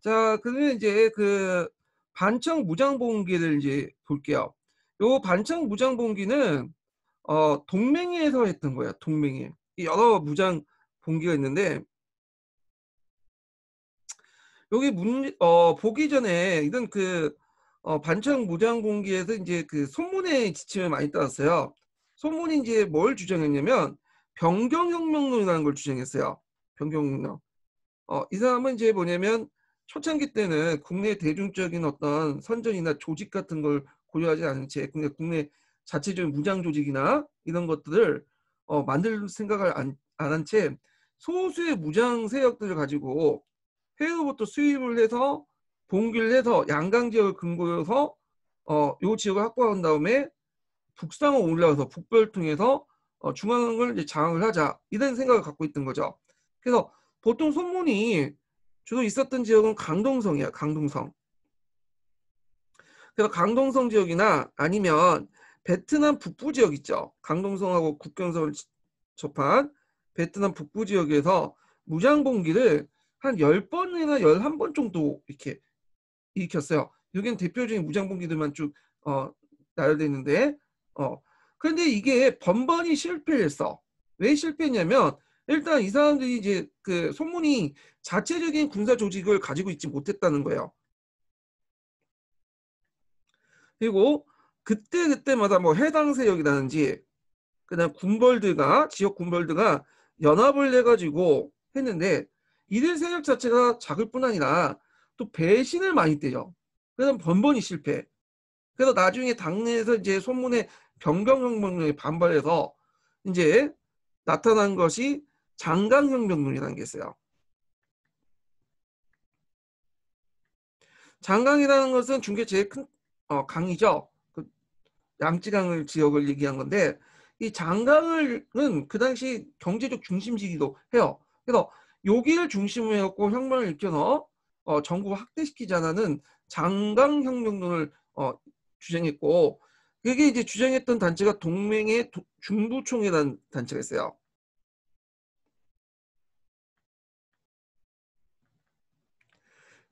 자, 그러면 이제 그 반청 무장봉기를 이제 볼게요. 요 반청 무장봉기는 어, 동맹에서 했던 거야, 동맹에. 여러 무장 봉기가 있는데 여기 문, 어, 보기 전에 이건 그 어, 반청 무장 봉기에서 이제 그소문의 지침을 많이 따랐어요. 소문이 이제 뭘 주장했냐면 변경혁명론이라는 걸 주장했어요. 변경혁명. 어, 이 사람은 이제 뭐냐면 초창기 때는 국내 대중적인 어떤 선전이나 조직 같은 걸 고려하지 않은 채 국내 국내 자체적인 무장 조직이나 이런 것들을 어, 만들 생각을 안 한채 안 소수의 무장 세력들을 가지고 해외로부터 수입을 해서 봉기를 해서 양강 지역을 근거해서 어, 요 지역을 확보한 다음에 북상을 올라와서 북별 통해서 어, 중앙을 이제 장악을 하자 이런 생각을 갖고 있던 거죠. 그래서 보통 손문이 주로 있었던 지역은 강동성이야. 강동성. 그래서 강동성 지역이나 아니면 베트남 북부 지역 있죠. 강동성하고 국경선을 접한 베트남 북부 지역에서 무장봉기를 한 10번이나 11번 정도 이렇게 일으켰어요. 여기는 대표적인 무장봉기들만 쭉 어, 나열되어 있는데 어. 그런데 이게 번번이 실패 했어. 왜 실패했냐면 일단 이 사람들이 이제 그 소문이 자체적인 군사 조직을 가지고 있지 못했다는 거예요. 그리고 그때 그때마다 뭐 해당 세력이라든지 그다 군벌들과 지역 군벌들과 연합을 해가지고 했는데 이들 세력 자체가 작을 뿐 아니라 또 배신을 많이 때요. 그래서 번번이 실패. 그래서 나중에 당내에서 이제 소문의 변경혁명령에 반발해서 이제 나타난 것이 장강혁명론이라는게 있어요. 장강이라는 것은 중계 제일 큰 어, 강이죠. 그 양쯔강을 지역을 얘기한 건데 이 장강을은 그 당시 경제적 중심지기도 해요. 그래서 여기를 중심으로 해갖고 혁명을 일으켜서 어, 정부 확대시키자는 장강 혁명론을 어, 주장했고 그게 이제 주장했던 단체가 동맹의 중부총회라는 단체가 있어요.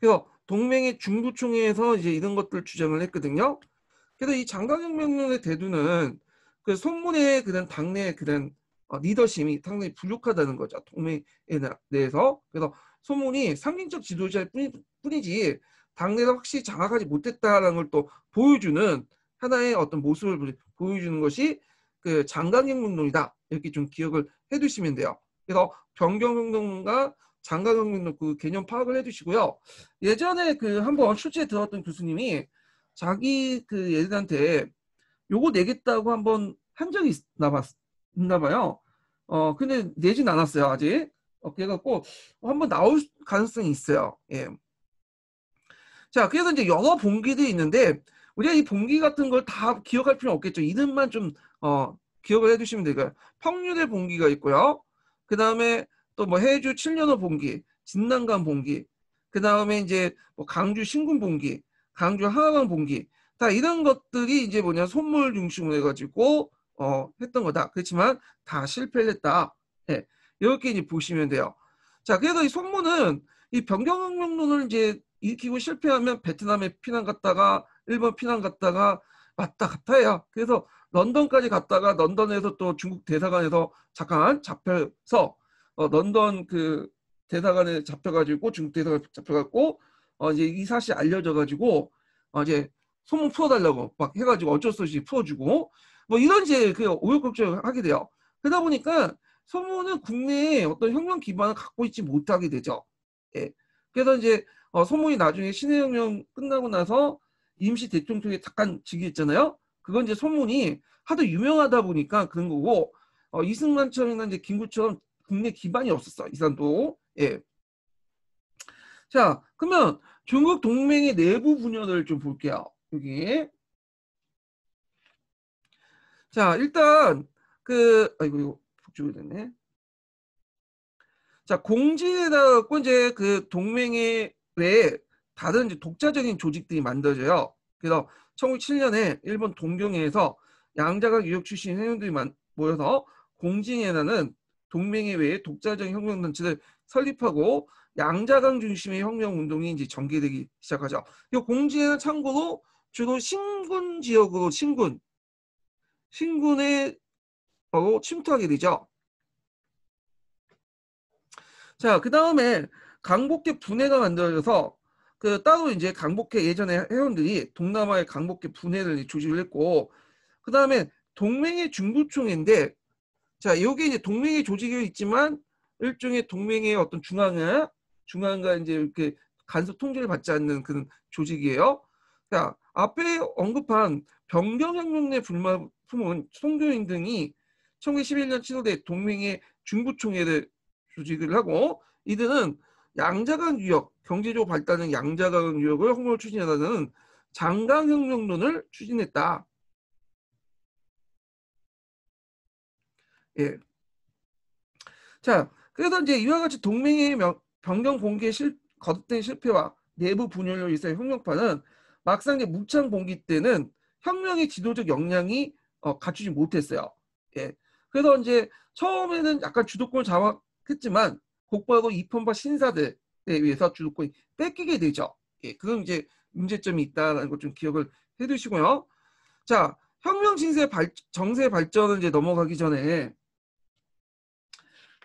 그래서 동맹의 중부총회에서 이제 이런 것들 주장을 했거든요. 그래서 이장강혁명론의 대두는 그 손문의 그런 당내 그런 어, 리더심이 상당히 부족하다는 거죠. 동맹 에대해서 그래서 소문이 상징적 지도자일 뿐이, 지 당내에서 확실히 장악하지 못했다라는 걸 또 보여주는 하나의 어떤 모습을 보여주는 것이 그장강혁명론이다 이렇게 좀 기억을 해두시면 돼요. 그래서 변경운동과 장가 경륜도 그 개념 파악을 해주시고요. 예전에 그 한번 출제에 들어던 교수님이 자기 그 애들한테 요거 내겠다고 한번 한 적이 있나, 봤, 나 봐요. 어, 근데 내진 않았어요, 아직. 어, 그래갖고 한번 나올 가능성이 있어요. 예. 자, 그래서 이제 영어 봉기들이 있는데 우리가 이 봉기 같은 걸 다 기억할 필요는 없겠죠. 이름만 좀 어, 기억을 해주시면 되고요. 평률의 봉기가 있고요. 그 다음에 또뭐 해주 7년호 봉기, 진남강 봉기, 그 다음에 이제 뭐 강주 신군 봉기, 강주 하하강 봉기, 다 이런 것들이 이제 뭐냐 선물 중심으로 해가지고 어, 했던 거다. 그렇지만 다 실패를 했다. 네. 예, 이렇게 이제 보시면 돼요. 자, 그래서 이선문은이 변경학명론을 이제 익히고 실패하면 베트남에 피난 갔다가 일본 피난 갔다가 왔다 갔다 해요. 그래서 런던까지 갔다가 런던에서 또 중국 대사관에서 잠깐 잡혀서 어, 런던 그 대사관에 잡혀가지고 중국 대사관 잡혀갔고 어, 이제 이 사실 알려져가지고 어, 이제 소문 풀어달라고 막 해가지고 어쩔 수 없이 풀어주고 뭐 이런 이제 그 오역곡절 하게 돼요. 그러다 보니까 소문은 국내에 어떤 혁명 기반을 갖고 있지 못하게 되죠. 예. 그래서 이제 어, 소문이 나중에 신해혁명 끝나고 나서 임시 대통령에 잠깐 즉위했잖아요. 그건 이제 소문이 하도 유명하다 보니까 그런 거고 어, 이승만처럼이나 이제 김구처럼 국내 기반이 없었어. 이 산도. 예. 자, 그러면 중국 동맹의 내부 분열을좀 볼게요. 여기. 자, 일단 그 아이고 이거 북쪽이 됐네. 자, 공진에다왔고 이제 그 동맹의 외에 다른 이제 독자적인 조직들이 만들어져요. 그래서 1907년에 일본 동경에서 양자가 유역 출신 회원들이 모여서 공진에나는 동맹에 의해 독자적 인 혁명단체를 설립하고 양자강 중심의 혁명운동이 이제 전개되기 시작하죠. 이 공지는 참고로 주로 신군 지역으로 신군, 신군에 바로 침투하게 되죠. 자, 그 다음에 강복계 분해가 만들어져서 그 따로 이제 강복계 예전에 회원들이 동남아의 강복계 분해를 조직을 했고 그 다음에 동맹의 중부총회인데 자, 이게 이제 동맹의 조직이 있지만 일종의 동맹의 어떤 중앙은 중앙과 이제 이렇게 간섭 통제를 받지 않는 그런 조직이에요. 자, 앞에 언급한 변경혁명 내 불만품은 송교인 등이 1911년 친호대 동맹의 중부총회를 조직을 하고 이들은 양자간 유역, 경제적 으로 발달은 양자간 유역을 홍보를 추진하다는 장강혁명론을 추진했다. 예. 자, 그래서 이제 이와 같이 동맹의 명, 변경 공개 실, 거듭된 실패와 내부 분열로 인해 혁명파는 막상 이제 무창 봉기 때는 혁명의 지도적 역량이 어, 갖추지 못했어요. 예. 그래서 이제 처음에는 약간 주도권을 장악했지만 곧바로 이편파 신사들에 의해서 주도권이 뺏기게 되죠. 예, 그건 이제 문제점이 있다라는 것 좀 기억을 해두시고요. 자, 혁명 신세 발, 정세 발전을 이제 넘어가기 전에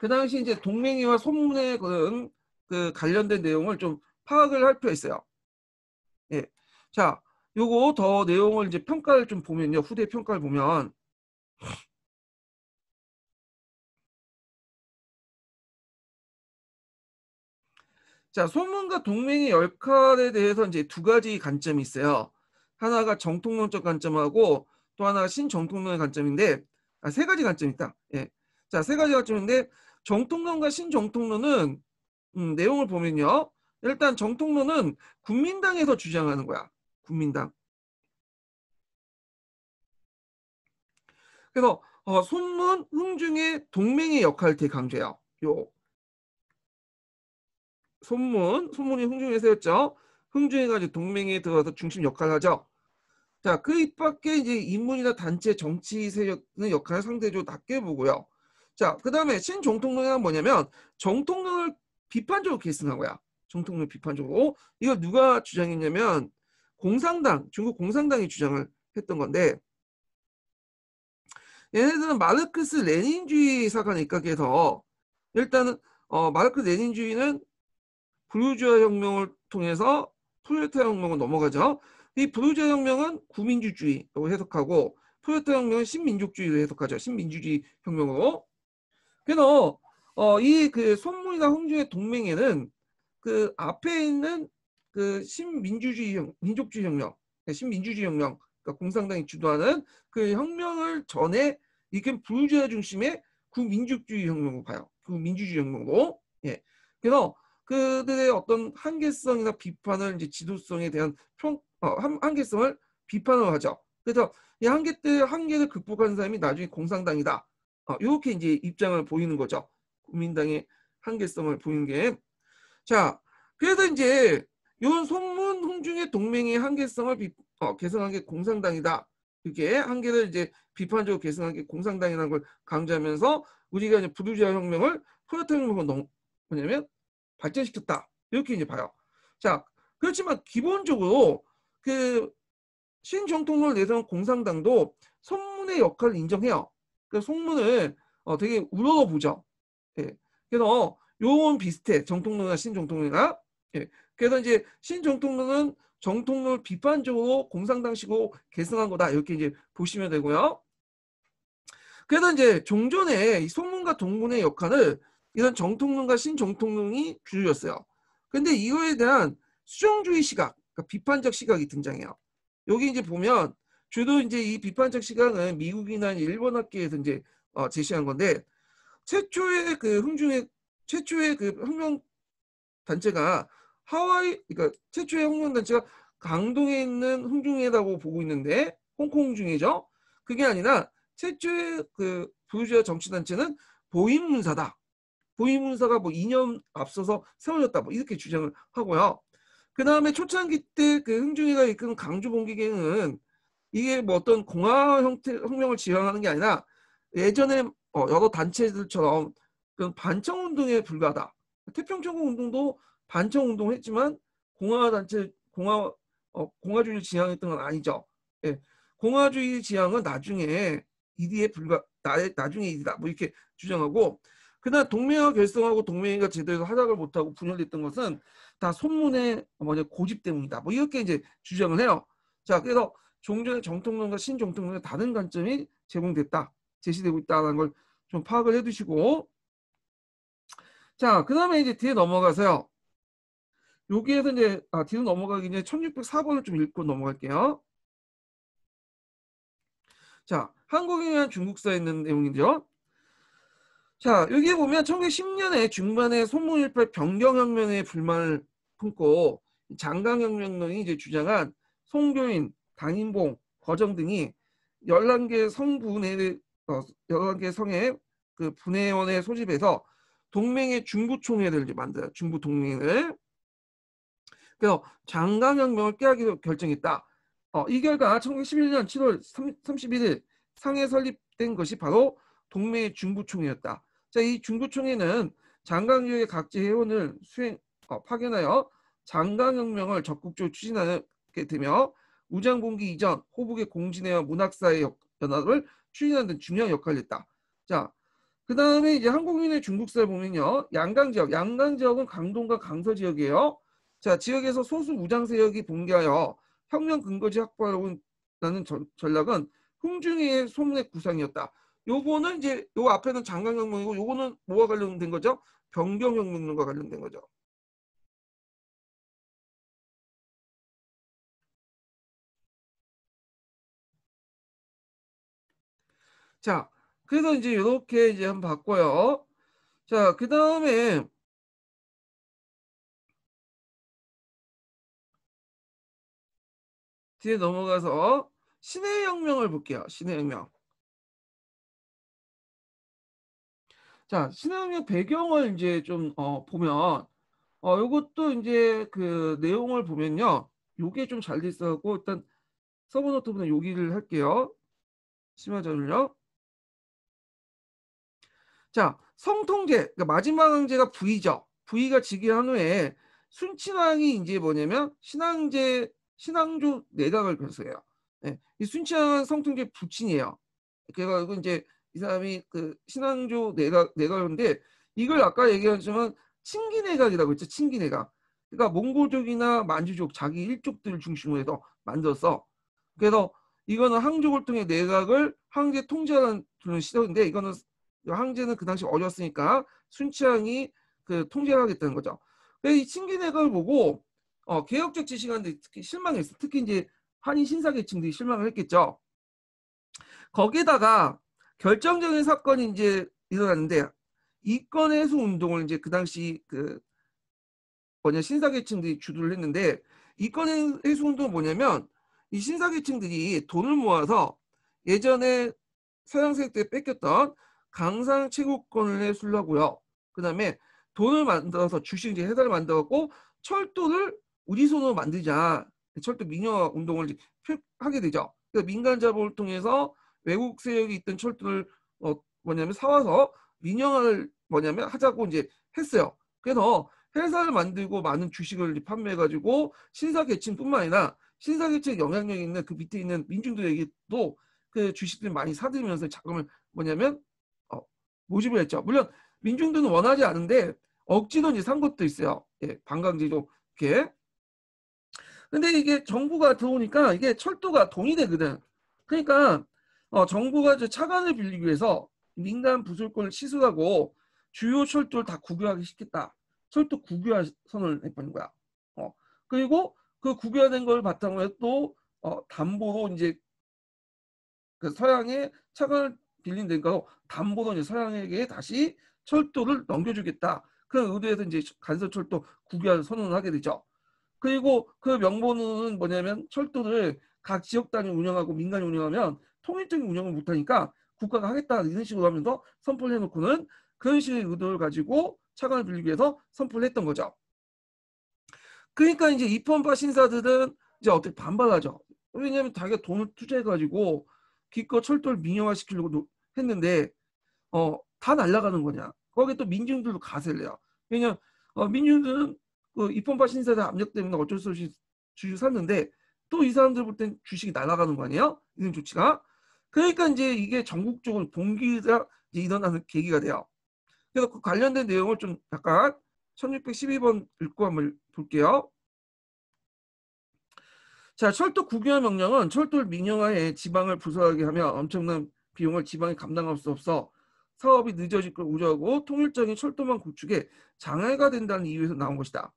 그 당시 이제 동맹이와 소문에 그런 그 관련된 내용을 좀 파악을 할 필요 가 있어요. 예. 자, 요거 더 내용을 이제 평가를 좀 보면요. 후대 평가를 보면 자, 소문과 동맹의 열칼에 대해서 이제 두 가지 관점이 있어요. 하나가 정통론적 관점하고 또 하나가 신정통론의 관점인데 아, 세 가지 관점이 있다. 예. 자, 세 가지 관점인데 정통론과 신정통론은 음, 내용을 보면요. 일단 정통론은 국민당에서 주장하는 거야. 국민당. 그래서 어, 손문, 흥중의 동맹의 역할을 되게 강조해요. 요 손문, 손문이 흥중에 세웠죠. 흥중이가 동맹에 들어와서 중심 역할을 하죠. 자, 그 밖에 이제 인물이나 단체 정치 세력의 역할을 상대적으로 낮게 보고요. 자, 그 다음에 신정통론이란 뭐냐면 정통론을 비판적으로 계승한 거야. 정통론 비판적으로. 이거 누가 주장했냐면 공산당, 중국 공산당이 주장을 했던 건데 얘네들은 마르크스 레닌주의 사관 입각해서 일단은 어, 마르크스 레닌주의는 부르주아 혁명을 통해서 프로레타 혁명으로 넘어가죠. 이 부르주아 혁명은 구민주주의로 해석하고 프로레타 혁명은 신민족주의로 해석하죠. 신민주주의 혁명으로. 그래서 어, 이 그 손문이나 홍준의 동맹에는 그 앞에 있는 그 신민주주의 민족주의 혁명, 그러니까 신민주주의 혁명, 그러니까 공산당이 주도하는 그 혁명을 전에 이렇게 불주야 중심의 구민족주의 혁명으로 봐요. 구민주주의 혁명으로. 예. 그래서 그들의 어떤 한계성이나 비판을 이제 지도성에 대한 평, 어, 한계성을 비판을 하죠. 그래서 이 한계 때 한계를 극복한 사람이 나중에 공산당이다. 이렇게 아, 이제 입장을 보이는 거죠. 국민당의 한계성을 보인 게. 자, 그래서 이제 이런 손문 홍중의 동맹의 한계성을 비, 어, 개선한게 공산당이다. 이렇게 한계를 이제 비판적으로 개선한게 공산당이라는 걸 강조하면서 우리가 이제 부르주아 혁명을 프로테스트 혁명으로 뭐냐면 발전시켰다. 이렇게 이제 봐요. 자, 그렇지만 기본적으로 그 신정통을 내세운 공산당도 손문의 역할을 인정해요. 그러니 속문을 어, 되게 우러러보죠. 예. 그래서 요건 비슷해. 정통론과 신정통론과 예. 그래서 이제 신정통론은 정통론을 비판적으로 공상당시고 계승한 거다. 이렇게 이제 보시면 되고요. 그래서 이제 종전에 소문과 동문의 역할을 이런 정통론과 신정통론이 주류였어요. 근데 이거에 대한 수정주의 시각, 그러니까 비판적 시각이 등장해요. 여기 이제 보면 주로 이제 이 비판적 시각은 미국이나 일본 학계에서 이제 어, 제시한 건데 최초의 그 흥중의 최초의 그 혁명 단체가 하와이 그러니까 최초의 혁명 단체가 강동에 있는 흥중회라고 보고 있는데 홍콩 중이죠. 그게 아니라 최초의 그부유자 정치단체는 보인문사다. 보인문사가 뭐 2년 앞서서 세워졌다. 뭐 이렇게 주장을 하고요. 그 다음에 초창기 때 그 흥중회가 이끈 강주 봉기계는 이게 뭐 어떤 공화 형태 혁명을 지향하는 게 아니라 예전에 어, 여러 단체들처럼 그런 반청 운동에 불과하다. 태평천국 운동도 반청 운동 했지만 공화 단체 공화 어, 공화주의를 지향했던 건 아니죠. 예. 공화주의 지향은 나중에 이디에 불과 나, 나중에 이디다 뭐 이렇게 주장하고 그러나 동맹화 결성하고 동맹이가 제대로 하락을 못하고 분열됐던 것은 다 손문의 뭐냐 고집 때문이다. 뭐 이렇게 이제 주장을 해요. 자 그래서 종전의 정통론과 신정통론의 다른 관점이 제공됐다. 제시되고 있다는 걸 좀 파악을 해두시고 자, 그 다음에 이제 뒤에 넘어가서요. 여기에서 이제 아, 뒤로 넘어가기 전에 1604번을 좀 읽고 넘어갈게요. 자, 한국에 대한 중국사에 있는 내용이죠. 자, 여기에 보면 1910년에 중반에 손문일파 변경혁명의 불만을 품고 장강혁명론이 이제 주장한 송교인, 당인봉 거정 등이 열한개 성분의 어, 11개 성의 그 분해원의 소집에서 동맹의 중부총회를 만들어요. 중부동맹을. 그래서 장강혁명을 깨하기로 결정했다. 어, 이 결과 1911년 7월 3, 31일 상해 설립된 것이 바로 동맹의 중부총회였다. 자, 이 중부총회는 장강유의 각지 회원을 수행, 어, 파견하여 장강혁명을 적극적으로 추진하게 되며 우장공기 이전 호북의 공신회와 문학사의 역, 연합을 추진하는 중요한 역할을 했다. 자, 그 다음에 이제 한국인의 중국사를 보면요. 양강 지역, 양강 지역은 강동과 강서 지역이에요. 자, 지역에서 소수 우장 세력이 붕괴하여 혁명 근거지 확보하려고 나는 전략은 흥중의 소문의 구상이었다. 요거는 이제 요 앞에는 장강혁명이고 요거는 뭐와 관련된 거죠? 변경혁명과 관련된 거죠. 자, 그래서 이제 이렇게 이제 한번 봤고요. 자, 그 다음에 뒤에 넘어가서 신의 혁명을 볼게요. 신의 혁명. 자, 신의 혁명 배경을 이제 좀 어, 보면 어, 요것도 이제 그 내용을 보면요. 요게 좀 잘돼 있어갖고 일단 서브 노트보다 요기를 할게요. 심화전을요. 자, 성통제, 그러니까 마지막 황제가 부이죠. 부이가 즉위한 후에 순친왕이 이제 뭐냐면 신앙제, 신앙조 내각을 결성해요. 네, 예, 이 순친왕은 성통제 부친이에요. 그래가지고 이제 이 사람이 그 신앙조 내각, 내각인데 이걸 아까 얘기하지만 친기 내각이라고 했죠. 친기 내각. 그러니까 몽골족이나 만주족 자기 일족들 을 중심으로 해서 만들었어. 그래서 이거는 항족을 통해 내각을 항제 통제하는 시도인데 이거는 황제는 그 당시 어렸으니까 순치왕이 그 통제하겠다는 거죠. 이 친기내각을 보고 어, 개혁적 지시관들 특히 실망했어. 특히 이제 한인 신사계층들이 실망을 했겠죠. 거기다가 에 결정적인 사건이 이제 일어났는데 이권해수 운동을 이제 그 당시 그 뭐냐 신사계층들이 주도를 했는데 이권해수 운동은 뭐냐면 이 신사계층들이 돈을 모아서 예전에 서양 세력 때 뺏겼던 강상 채굴권을 해술하고요. 그 다음에 돈을 만들어서 주식 이제 회사를 만들었고 철도를 우리 손으로 만들자. 철도 민영화 운동을 하게 되죠. 그러니까 민간 자본을 통해서 외국 세력이 있던 철도를 어, 뭐냐면 사와서 민영화를 뭐냐면 하자고 이제 했어요. 그래서 회사를 만들고 많은 주식을 판매해가지고 신사 계층뿐만 아니라 신사 계층 영향력 있는 그 밑에 있는 민중들에게도 그 주식들 많이 사들면서 자금을 뭐냐면 모집을 했죠. 물론 민중들은 원하지 않은데 억지로 이제 산 것도 있어요. 예, 방강제조 이렇게. 근데 이게 정부가 들어오니까 이게 철도가 돈이 되거든. 그러니까 어, 정부가 이제 차관을 빌리기 위해서 민간 부술권을 시술하고 주요 철도를 다국유하기 시켰다. 철도 국유화 선언을 해버린 거야. 어, 그리고 그 국유화된 걸 바탕으로 또 어, 담보로 이제 그 서양의 차관을 빌린 대니까 담보로 이제 서양에게 다시 철도를 넘겨주겠다. 그런 의도에서 이제 간서철도 국유화를 선언을 하게 되죠. 그리고 그 명분은 뭐냐면 철도를 각 지역 단위 운영하고 민간이 운영하면 통일적인 운영을 못하니까 국가가 하겠다 이런 식으로 하면서 선포를 해놓고는 그런 식의 의도를 가지고 차관을 빌리기 위해서 선포를 했던 거죠. 그러니까 이제 입헌파 신사들은 이제 어떻게 반발하죠. 왜냐하면 자기가 돈을 투자해가지고 기껏 철도를 민영화시키려고 했는데 어, 다 날아가는 거냐. 거기에 또 민중들도 가세래요. 왜냐면 어, 민중들은 그 입헌파 신세대 압력 때문에 어쩔 수 없이 주식 샀는데 또 이 사람들 볼 땐 주식이 날아가는 거 아니에요? 이런 조치가. 그러니까 이제 이게 전국적으로 봉기가 일어나는 계기가 돼요. 그래서 그 관련된 내용을 좀 약간 1612번 읽고 한번 볼게요. 자, 철도 국유화 명령은 철도를 민영화해 지방을 부서하게 하며 엄청난 비용을 지방이 감당할 수 없어 사업이 늦어질 걸 우려하고 통일적인 철도망 구축에 장애가 된다는 이유에서 나온 것이다.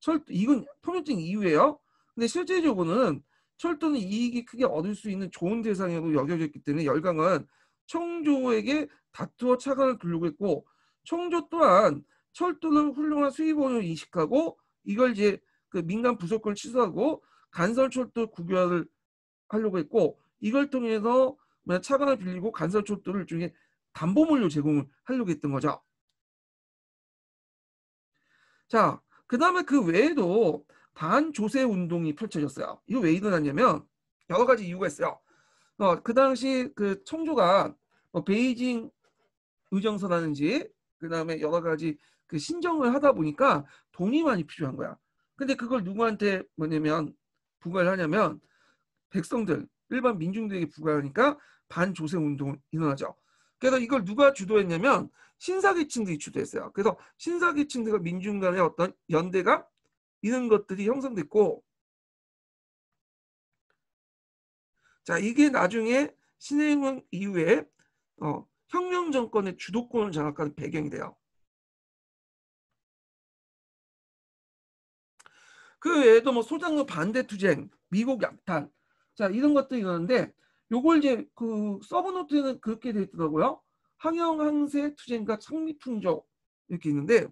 철 이건 통일적인 이유예요. 근데 실제적으로는 철도는 이익이 크게 얻을 수 있는 좋은 대상이라고 여겨졌기 때문에 열강은 청조에게 다투어 차관을 두려고 했고 청조 또한 철도를 훌륭한 수입원으 인식하고 이걸 이제 그 민간 부속권을 취소하고 간설철도 구유화를 하려고 했고 이걸 통해서 차관을 빌리고 간설철도를 중에 담보물로 제공을 하려고 했던 거죠. 자, 그 다음에 그 외에도 반조세 운동이 펼쳐졌어요. 이거 왜 일어났냐면 여러 가지 이유가 있어요. 어, 그 당시 그 청조가 어, 베이징 의정서라든지그 다음에 여러 가지 그 신정을 하다 보니까 돈이 많이 필요한 거야. 근데 그걸 누구한테 뭐냐면 부과를 하냐면 백성들, 일반 민중들에게 부과하니까 반조세 운동이일어나죠 그래서 이걸 누가 주도했냐면 신사계층들이 주도했어요. 그래서 신사계층들과 민중 간의 어떤 연대가 이런 것들이 형성됐고 자 이게 나중에 신행은 이후에 어, 혁명 정권의 주도권을 장악하는 배경이 돼요. 그 외에도 뭐 소장로 반대 투쟁, 미국 약탈, 자 이런 것들이 있는데 요걸 이제 그 서브노트에는 그렇게 돼 있더라고요. 항영 항세 투쟁과 창립 풍족 이렇게 있는데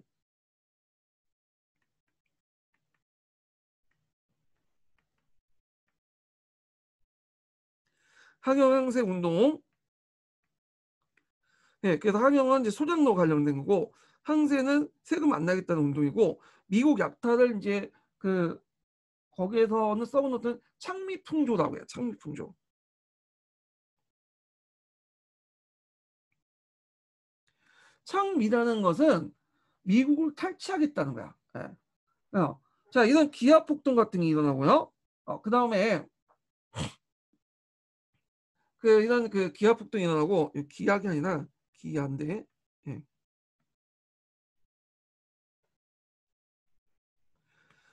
항영 항세 운동 네, 그래서 항영은 이제 소장로 관련된 거고 항세는 세금 안 나겠다는 운동이고 미국 약탈을 이제 그 거기에서는 써놓은 창미풍조라고 해요. 창미풍조. 창미라는 것은 미국을 탈취하겠다는 거야. 네. 어. 자, 이런 기압 폭동 같은 게 일어나고요. 어, 그 다음에 그 이런 그 기압 폭동이 일어나고 기압이 아니라 기압인데 예.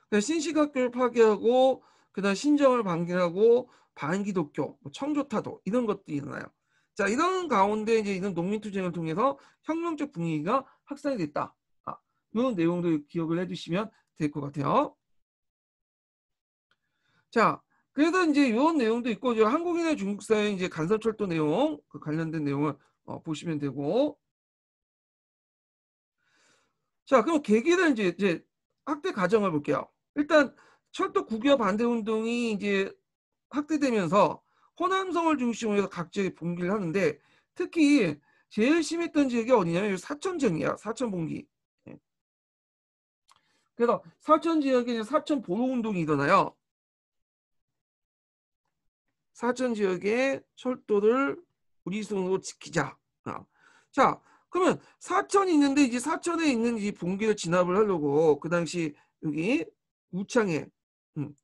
그러니까 신시각교를 파괴하고 그다음 신정을 반기하고 반기독교, 뭐 청조타도 이런 것들이 일어나요. 자 이런 가운데 이제 이런 농민투쟁을 통해서 혁명적 분위기가 확산이 됐다. 아, 이런 내용도 기억을 해주시면 될 것 같아요. 자 그래서 이제 이런 내용도 있고 이제 한국인의 중국 사회 이제 간섭철도 내용 그 관련된 내용을 어, 보시면 되고 자 그럼 계기를 이제, 이제 학대 과정을 볼게요. 일단 철도 국유화 반대 운동이 이제 확대되면서 호남성을 중심으로 해서 각 지역에 봉기를 하는데 특히 제일 심했던 지역이 어디냐면 사천 정이야 사천 봉기. 예. 그래서 사천 지역에 사천 보호 운동이 일어나요. 사천 지역의 철도를 우리 손으로 지키자. 아. 자, 그러면 사천이 있는데 이제 사천에 있는 이 봉기를 진압을 하려고 그 당시 여기 우창에 음,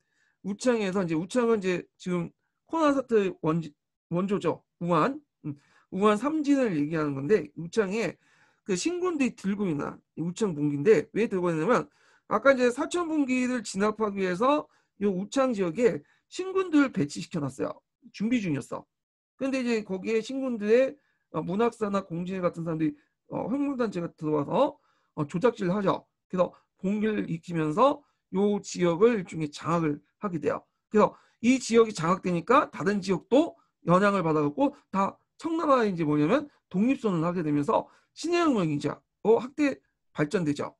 우창에서 이제 우창은 이제 지금 코나 사태 원 원조죠 우한 음, 우한 삼진을 얘기하는 건데 우창에 그 신군들이 들고 있는 우창 봉기인데왜 들고 있냐면 아까 이제 사천 봉기를 진압하기 위해서 이 우창 지역에 신군들 배치시켜 놨어요 준비 중이었어 근데 이제 거기에 신군들의 어, 문학사나 공진회 같은 사람들이 어, 횡단체가 들어와서 어, 조작질을 하죠 그래서 봉기를 익히면서 요 지역을 일종의 장악을 하게 돼요. 그래서 이 지역이 장악되니까 다른 지역도 영향을 받아갖고 다 청나라에 이제 뭐냐면 독립선언을 하게 되면서 신해혁명이 이제 어, 확대 발전되죠.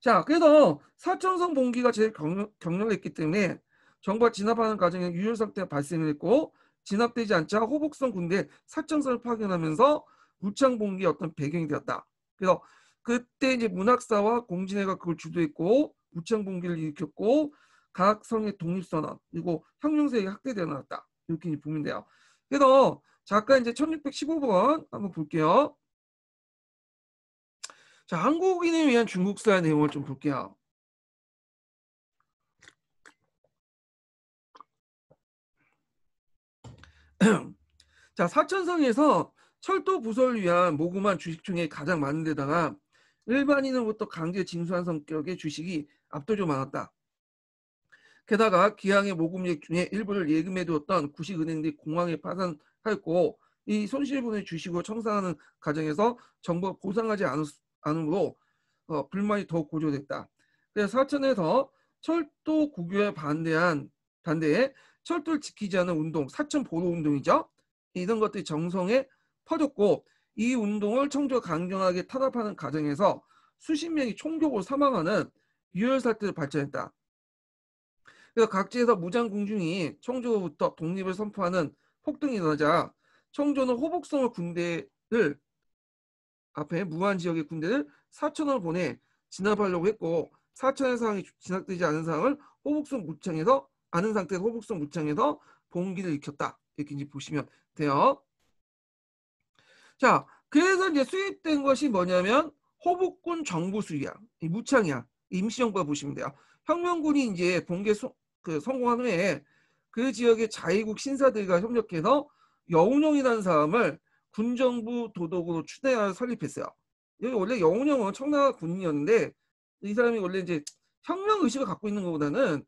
자, 그래서 사천성 봉기가 제일 격 경력을 했기 때문에 정부가 진압하는 과정에 유혈상태가 발생을 했고 진압되지 않자 호복성 군대 사천성을 파견하면서 울창 봉기의 어떤 배경이 되었다. 그래서 그때 이제 문학사와 공진회가 그걸 주도했고 우창 봉기를 일으켰고 각 성의 독립선언 그리고 형용세에게 학대되어 나왔다 이렇게 보면 돼요. 그래서 잠깐 이제 1615번 한번 볼게요. 자 한국인을 위한 중국사 의 내용을 좀 볼게요. 자 사천성에서 철도 부설을 위한 모금한 주식총액 가장 많은 데다가 일반인으로부터 강제 징수한 성격의 주식이 압도적으로 많았다. 게다가 기왕의 모금액 중에 일부를 예금해 두었던 구식은행들이 공황에 파산하였고 이 손실분을 주식으로 청산하는 과정에서 정부가 보상하지 않으므로 어, 불만이 더욱 고조됐다. 그래서 사천에서 철도 국유에 반대한 반대에 철도를 지키지 않은 운동, 사천 보도 운동이죠. 이런 것들이 정성에 퍼졌고 이 운동을 청조 강경하게 타답하는 과정에서 수십 명이 총격으로 사망하는 유혈 사태를 발전했다. 그래서 각지에서 무장 공중이 청조로부터 독립을 선포하는 폭등이 일어나자 청조는 호북성을 군대를 앞에 무한 지역의 군대를 사천을 보내 진압하려고 했고 사천의 상황이 진압되지 않은 상황을 호북성 무창에서 아는 상태에서 호북성 무창에서 봉기를 익혔다. 이렇게 이제 보시면 돼요. 자, 그래서 이제 수입된 것이 뭐냐면 호북군 정부 수위야. 이 무창이야. 임시정부가 보시면 돼요. 혁명군이 이제 공개 소, 그 성공한 후에 그 지역의 자유국 신사들과 협력해서 여운형이라는 사람을 군정부 도덕으로 추대하여 설립했어요. 여기 원래 여운형은 청나라 군인이었는데 이 사람이 원래 이제 혁명 의식을 갖고 있는 것보다는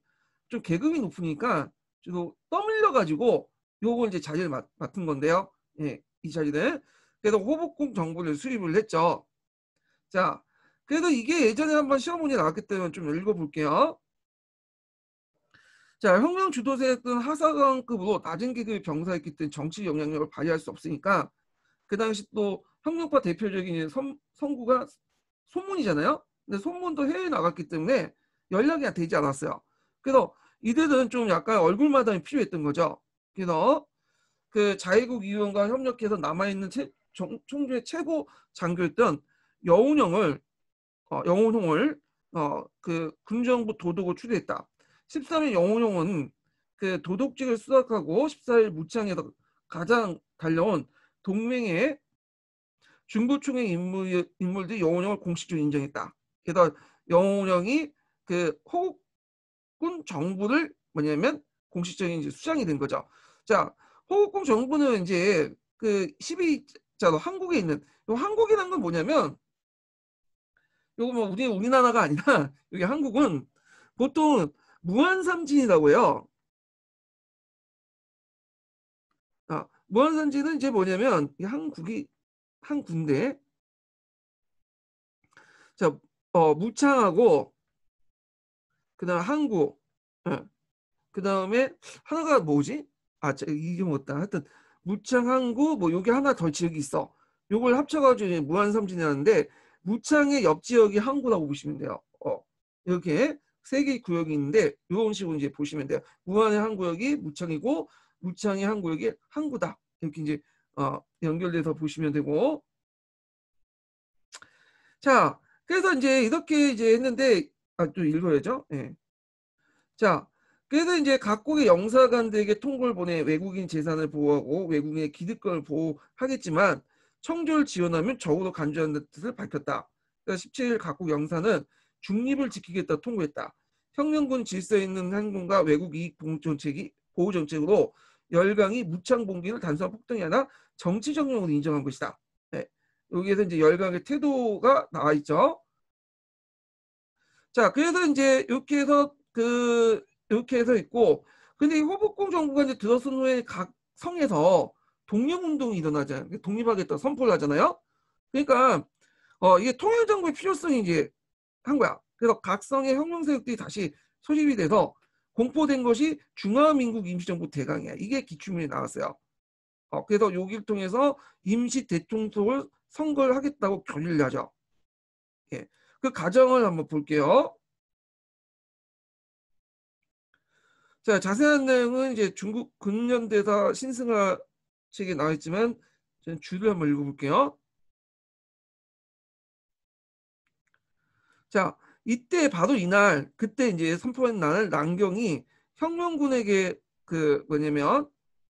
좀 계급이 높으니까 좀 떠밀려 가지고 요걸 이제 자리를 맡, 은 건데요. 예, 이자리를 그래서 호복궁 정보를 수입을 했죠. 자, 그래서 이게 예전에 한번 시험 문제 나왔기 때문에 좀 읽어볼게요. 자, 혁명 주도세였던 하사관급으로 낮은 계급의 병사였기 때문에 정치 영향력을 발휘할 수 없으니까 그 당시 또 혁명파 대표적인 선, 선구가 손문이잖아요. 근데 손문도 해외에 나갔기 때문에 연락이 되지 않았어요. 그래서 이들은 좀 약간 얼굴마담이 필요했던 거죠. 그래서 그 자유국 의원과 협력해서 남아있는 체, 정, 총주의 최고 장교였던 여운형을 어, 영호형을 어, 그 군정부 도독을 추대했다. 13일 영호형은 그 도독직을 수락하고 14일 무창에서 가장 달려온 동맹의 중부총의 인물, 인물들이 영호형을 공식적으로 인정했다. 그래서 영호형이 그 호국군 정부를 뭐냐면 공식적인 이제 수장이 된 거죠. 자, 호국군 정부는 이제 그 12, 자, 한국에 있는 요 한국이란 건 뭐냐면 요거 뭐 우리 우리나라가 아니라 여기 한국은 보통 무한삼진이라고 해요. 아, 무한삼진은 이제 뭐냐면 한국이 한 군데 자, 어, 무창하고 그다음 한국 어, 예. 그다음에 하나가 뭐지? 아, 이게 뭐다. 하여튼 무창항구 뭐 요게 하나 더 지역이 있어. 요걸 합쳐가지고 무한삼진이라는데 무창의 옆 지역이 항구라고 보시면 돼요. 어, 이렇게 세 개 구역이 있는데 이런 식으로 이제 보시면 돼요. 무안의 항 구역이 무창이고 무창의 항 구역이 항구다. 이렇게 이제 어, 연결돼서 보시면 되고 자 그래서 이제 이렇게 이제 했는데 아또 읽어야죠. 예. 자 그래서 이제 각국의 영사관들에게 통고를 보내 외국인 재산을 보호하고 외국인의 기득권을 보호하겠지만 청조를 지원하면 적어도 간주한다는 뜻을 밝혔다. 그러니 17일 각국 영사는 중립을 지키겠다 통고했다. 혁명군 질서에 있는 한군과 외국 이익 정책이 보호 정책으로 열강이 무창 봉기를 단순한 폭등이 아니라 정치적 용으로 인정한 것이다. 네. 여기에서 이제 열강의 태도가 나와 있죠. 자, 그래서 이제 이렇게 해서 그 이렇게 해서 있고 근데 이 호북공 정부가 이제 들어선 후에 각 성에서 독립운동이 일어나잖아요. 독립하겠다 선포를 하잖아요. 그러니까 어 이게 통일정부의 필요성이 이제 한 거야. 그래서 각 성의 혁명세력들이 다시 소집이 돼서 공포된 것이 중화민국 임시정부 대강이야. 이게 기출문이 나왔어요. 어, 그래서 여기를 통해서 임시 대통령을 선거를 하겠다고 결의를 하죠. 예. 그 과정을 한번 볼게요. 자, 자세한 내용은 이제 중국 근현대사 신승하 책에 나와 있지만 저는 줄을 한번 읽어볼게요. 자, 이때 바로 이날 그때 이제 선포한 날 남경이 형명군에게 그 뭐냐면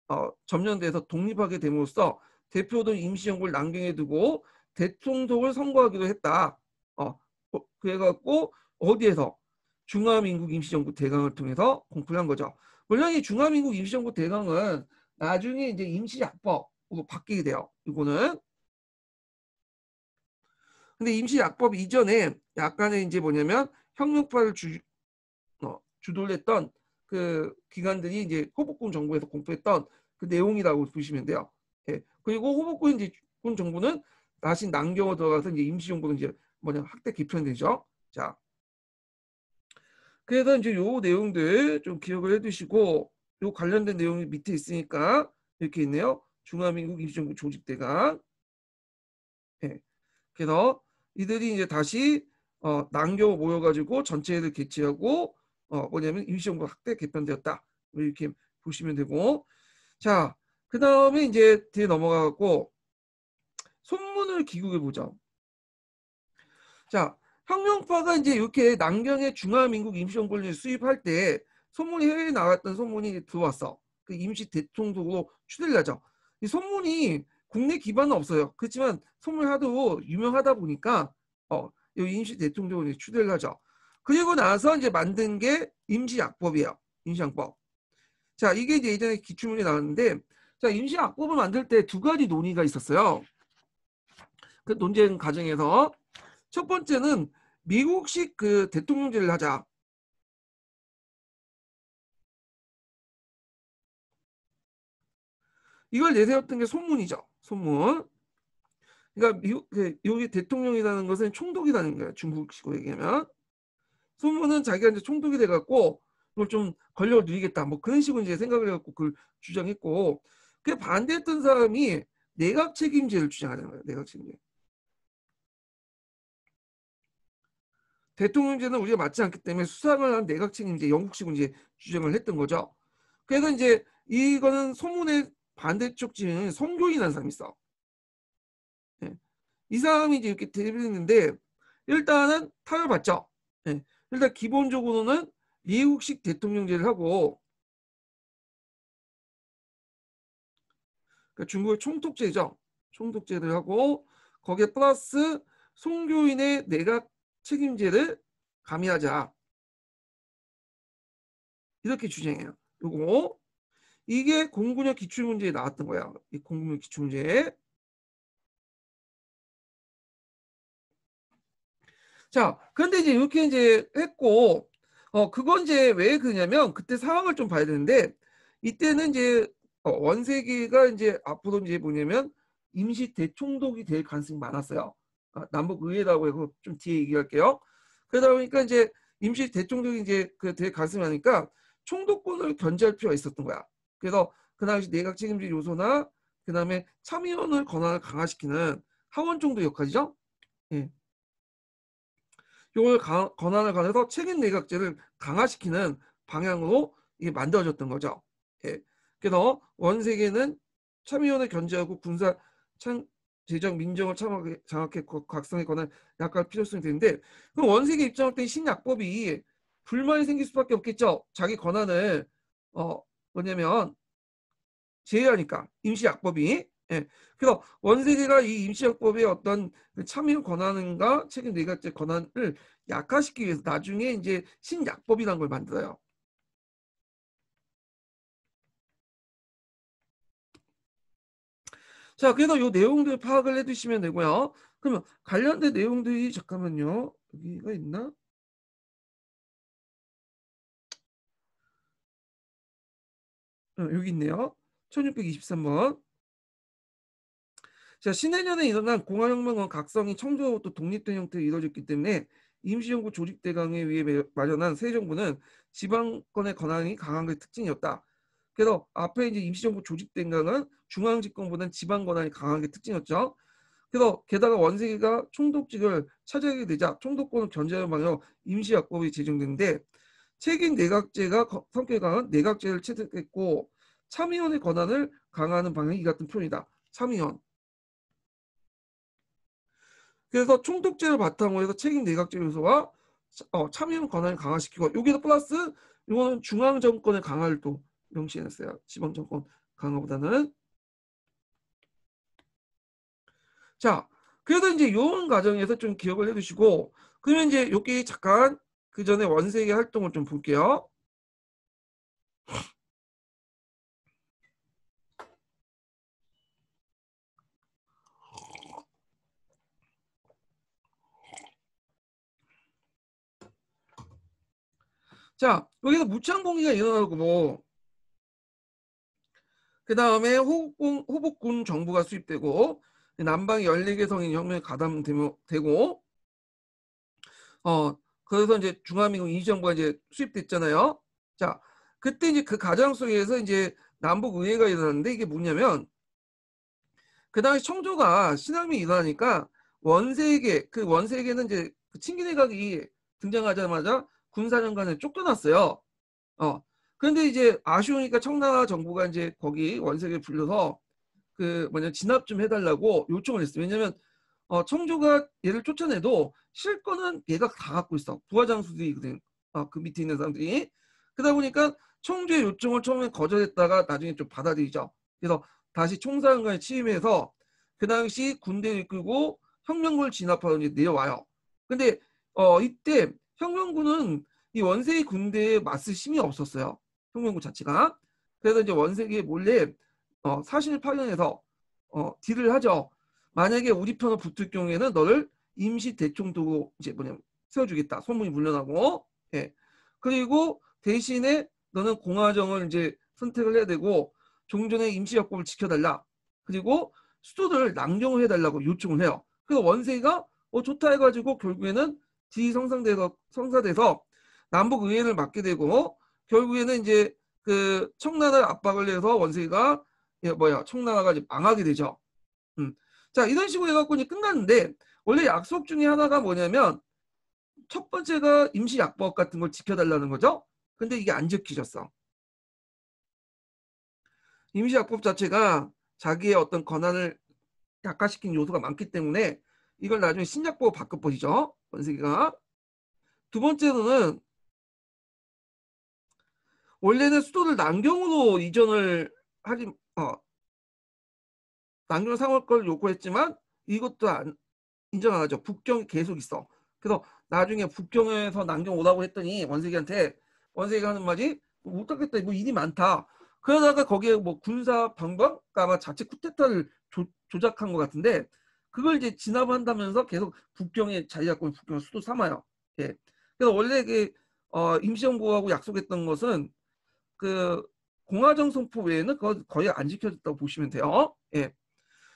어, 점령돼서 독립하게 됨으로써 대표도 임시정부를 남경에 두고 대통령을 선거하기로 했다. 어, 어 그래갖고 어디에서 중화민국 임시정부 대강을 통해서 공포를 한 거죠. 물론 이 중화민국 임시정부 대강은 나중에 이제 임시약법으로 바뀌게 돼요. 이거는 근데 임시약법 이전에 약간의 이제 뭐냐면 형용파를 주, 어, 주도를 했던 그 기관들이 이제 호복군 정부에서 공포했던 그 내용이라고 보시면 돼요. 예. 그리고 호복군 이제 군 정부는 다시 남겨들어가서 이제 임시정부는 이제 뭐냐 학대 개편되죠. 자, 그래서 이제 요 내용들 좀 기억을 해두시고 요 관련된 내용이 밑에 있으니까 이렇게 있네요. 중화민국 입시정부 조직대가 네. 그래서 이들이 이제 다시 어, 남겨 모여가지고 전체회를 개최하고 어, 뭐냐면 임시정부 확대 개편되었다 뭐 이렇게 보시면 되고 자그 다음에 이제 뒤에 넘어가고 손문을 기국해 보죠. 자 황룡파가 이제 이렇게 남경의 중화민국 임시정부 권리를 수입할 때 소문이 해외에 나왔던 소문이 들어왔어. 그 임시 대통령으로 추대를 하죠. 이 소문이 국내 기반은 없어요. 그렇지만 소문이 하도 유명하다 보니까 어, 이 임시 대통령으로 추대를 하죠. 그리고 나서 이제 만든 게 임시약법이에요. 임시약법. 자, 이게 이제 예전에 기출문에 나왔는데 자, 임시약법을 만들 때 두 가지 논의가 있었어요. 그 논쟁 과정에서 첫 번째는 미국식 그 대통령제를 하자. 이걸 내세웠던 게소문이죠소문 그러니까 그 미국 여기 대통령이라는 것은 총독이라는 거예요. 중국식으로 얘기하면 소문은 자기가 이제 총독이 돼갖고 그걸 좀 권력을 누리겠다. 뭐 그런 식으로 이제 생각을 해갖고 그걸 주장했고 그 반대했던 사람이 내각 책임제를 주장하잖아요. 내각 책임제. 대통령제는 우리가 맞지 않기 때문에 수상을 한 내각층이 이제 영국식으로 이제 주장을 했던 거죠. 그래서 이제 이거는 소문의 반대쪽 지는 성교인한 사람이 있어. 네. 이 사람이 이제 이렇게 대립했는데 일단은 타을 협 받죠. 네. 예. 일단 기본적으로는 미국식 대통령제를 하고 그러니까 중국의 총독제죠. 총독제를 하고 거기에 플러스 송교인의 내각 책임제를 가미하자. 이렇게 주장해요. 그리고 이게 공군역 기출문제에 나왔던 거야. 이 공군역 기출문제에. 자, 그런데 이제 이렇게 이제 했고, 어, 그건 이제 왜 그러냐면, 그때 상황을 좀 봐야 되는데, 이때는 이제, 어, 원세기가 이제 앞으로 이제 뭐냐면, 임시 대총독이 될 가능성이 많았어요. 아, 남북 의회라고 해고 좀 뒤에 얘기할게요. 그러다 보니까 이제 임시 대통령이 이제 그 대가슴하니까 총독권을 견제할 필요가 있었던 거야. 그래서 그 당시 내각 책임질 요소나 그 다음에 참의원을 권한을 강화시키는 하원 총독 역할이죠. 예. 요걸 강, 권한을 관해서 책임 내각제를 강화시키는 방향으로 이게 만들어졌던 거죠. 예. 그래서 원 세계는 참의원을 견제하고 군사 참, 재정 민정을 참하게 장악해고각성에 관한 약간 필요성이 되는데 그럼 원색의 입장할 때 신약법이 불만이 생길 수밖에 없겠죠. 자기 권한을 어 뭐냐면 제외하니까 임시약법이 예. 그래서 원세계가 이 임시약법의 어떤 그 참여 권한과 책임 내각제 권한을 약화시키기 위해서 나중에 이제 신약법이라는 걸 만들어요. 자, 그래서 요 내용들 파악을 해두시면 되고요. 그러면 관련된 내용들이 잠깐만요. 여기가 있나? 어, 여기 있네요. 1623번. 자, 신해년에 일어난 공화혁명은 각성이 청조 또 독립된 형태로 이루어졌기 때문에 임시정부 조직대강에 의해 마련한 새 정부는 지방권의 권한이 강한 게 특징이었다. 그래서 앞에 이제 임시정부 조직 된강은 중앙 집권보다는 지방 권한이 강한게 특징이었죠. 그래서 게다가 원세계가 총독직을 차지하게 되자 총독권을 견제하는 방향 임시약법이 제정되는데 책임 내각제가 성격이 강한 내각제를 채택했고 참의원의 권한을 강화하는 방향이 이 같은 표현이다. 참의원. 그래서 총독제를 바탕으로 해서 책임 내각제 요소와 어, 참의원 권한을 강화시키고 여기서 플러스 이거는 중앙 정권의 강화를 또 명시해놨어요. 시범 정권 강화보다는 자 그래서 이제 요런 과정에서 좀 기억을 해두시고 그러면 이제 여기 잠깐 그 전에 원세계 활동을 좀 볼게요. 자, 여기서 무창 공기가 일어나고 뭐그 다음에 호국군, 정부가 수입되고 남방 14개 성인 혁명에 가담되고 어 그래서 이제 중화민국 이정부가 이제 수입됐잖아요. 자 그때 이제 그 과정 속에서 이제 남북 의회가 일어났는데 이게 뭐냐면 그 당시 청조가 신앙민이 일어나니까 원세계 그 원세계는 이제 그 친기내각이 등장하자마자 군사령관을 쫓겨났어요. 어 그런데 이제 아쉬우니까 청나라 정부가 이제 거기 원색에 불려서 그 뭐냐 진압 좀 해달라고 요청을 했어요. 왜냐하면 어, 청조가 얘를 쫓아내도 실권은 얘가 다 갖고 있어. 부하장수들이거든. 아, 어, 그 밑에 있는 사람들이. 그러다 보니까 청조의 요청을 처음에 거절했다가 나중에 좀 받아들이죠. 그래서 다시 총사령관에 취임해서 그 당시 군대를 이끌고 혁명군을 진압하러 이 내려와요. 근데 어 이때 혁명군은 이 원세의 군대에 맞을 힘이 없었어요. 통영구 자체가 그래서 이제 원색이 몰래 어, 사실을 파견해서 어, 딜을 하죠. 만약에 우리 편을 붙을 경우에는 너를 임시 대총도 이제 뭐냐 세워주겠다. 소문이 물려나고 예. 그리고 대신에 너는 공화정을 이제 선택을 해야 되고 종전의 임시 역법을 지켜달라. 그리고 수도를 낭정을 해달라고 요청을 해요. 그래서 원세가 어 좋다 해가지고 결국에는 지성상돼서 성사돼서 남북 의회를 맡게 되고 결국에는 이제 그 청나라를 압박을 해서 원세이가 예, 뭐야 청나라가 이제 망하게 되죠. 음. 자 이런 식으로 해갖고 이제 끝났는데 원래 약속 중에 하나가 뭐냐면 첫 번째가 임시약법 같은 걸 지켜달라는 거죠. 근데 이게 안 지켜졌어. 임시약법 자체가 자기의 어떤 권한을 약화시킨 요소가 많기 때문에 이걸 나중에 신약법 바꿔버리죠. 원세기가두 번째로는 원래는 수도를 남경으로 이전을 하기 어, 남경 상월권을 요구했지만 이것도 안, 인정 안 하죠. 북경이 계속 있어. 그래서 나중에 북경에서 남경 오라고 했더니 원세기한테원세기가 하는 말이 뭐 못하겠다뭐 일이 많다. 그러다가 거기에 뭐 군사 방방 그러니까 아마 자체 쿠데타를 조, 조작한 것 같은데 그걸 이제 진압한다면서 계속 북경에 자리 잡고 북경 수도 삼아요. 예. 그래서 원래 이게 그, 어, 임시정부하고 약속했던 것은 그 공화정 성포 외에는 거, 의안 지켜졌다고 보시면 돼요. 어? 예.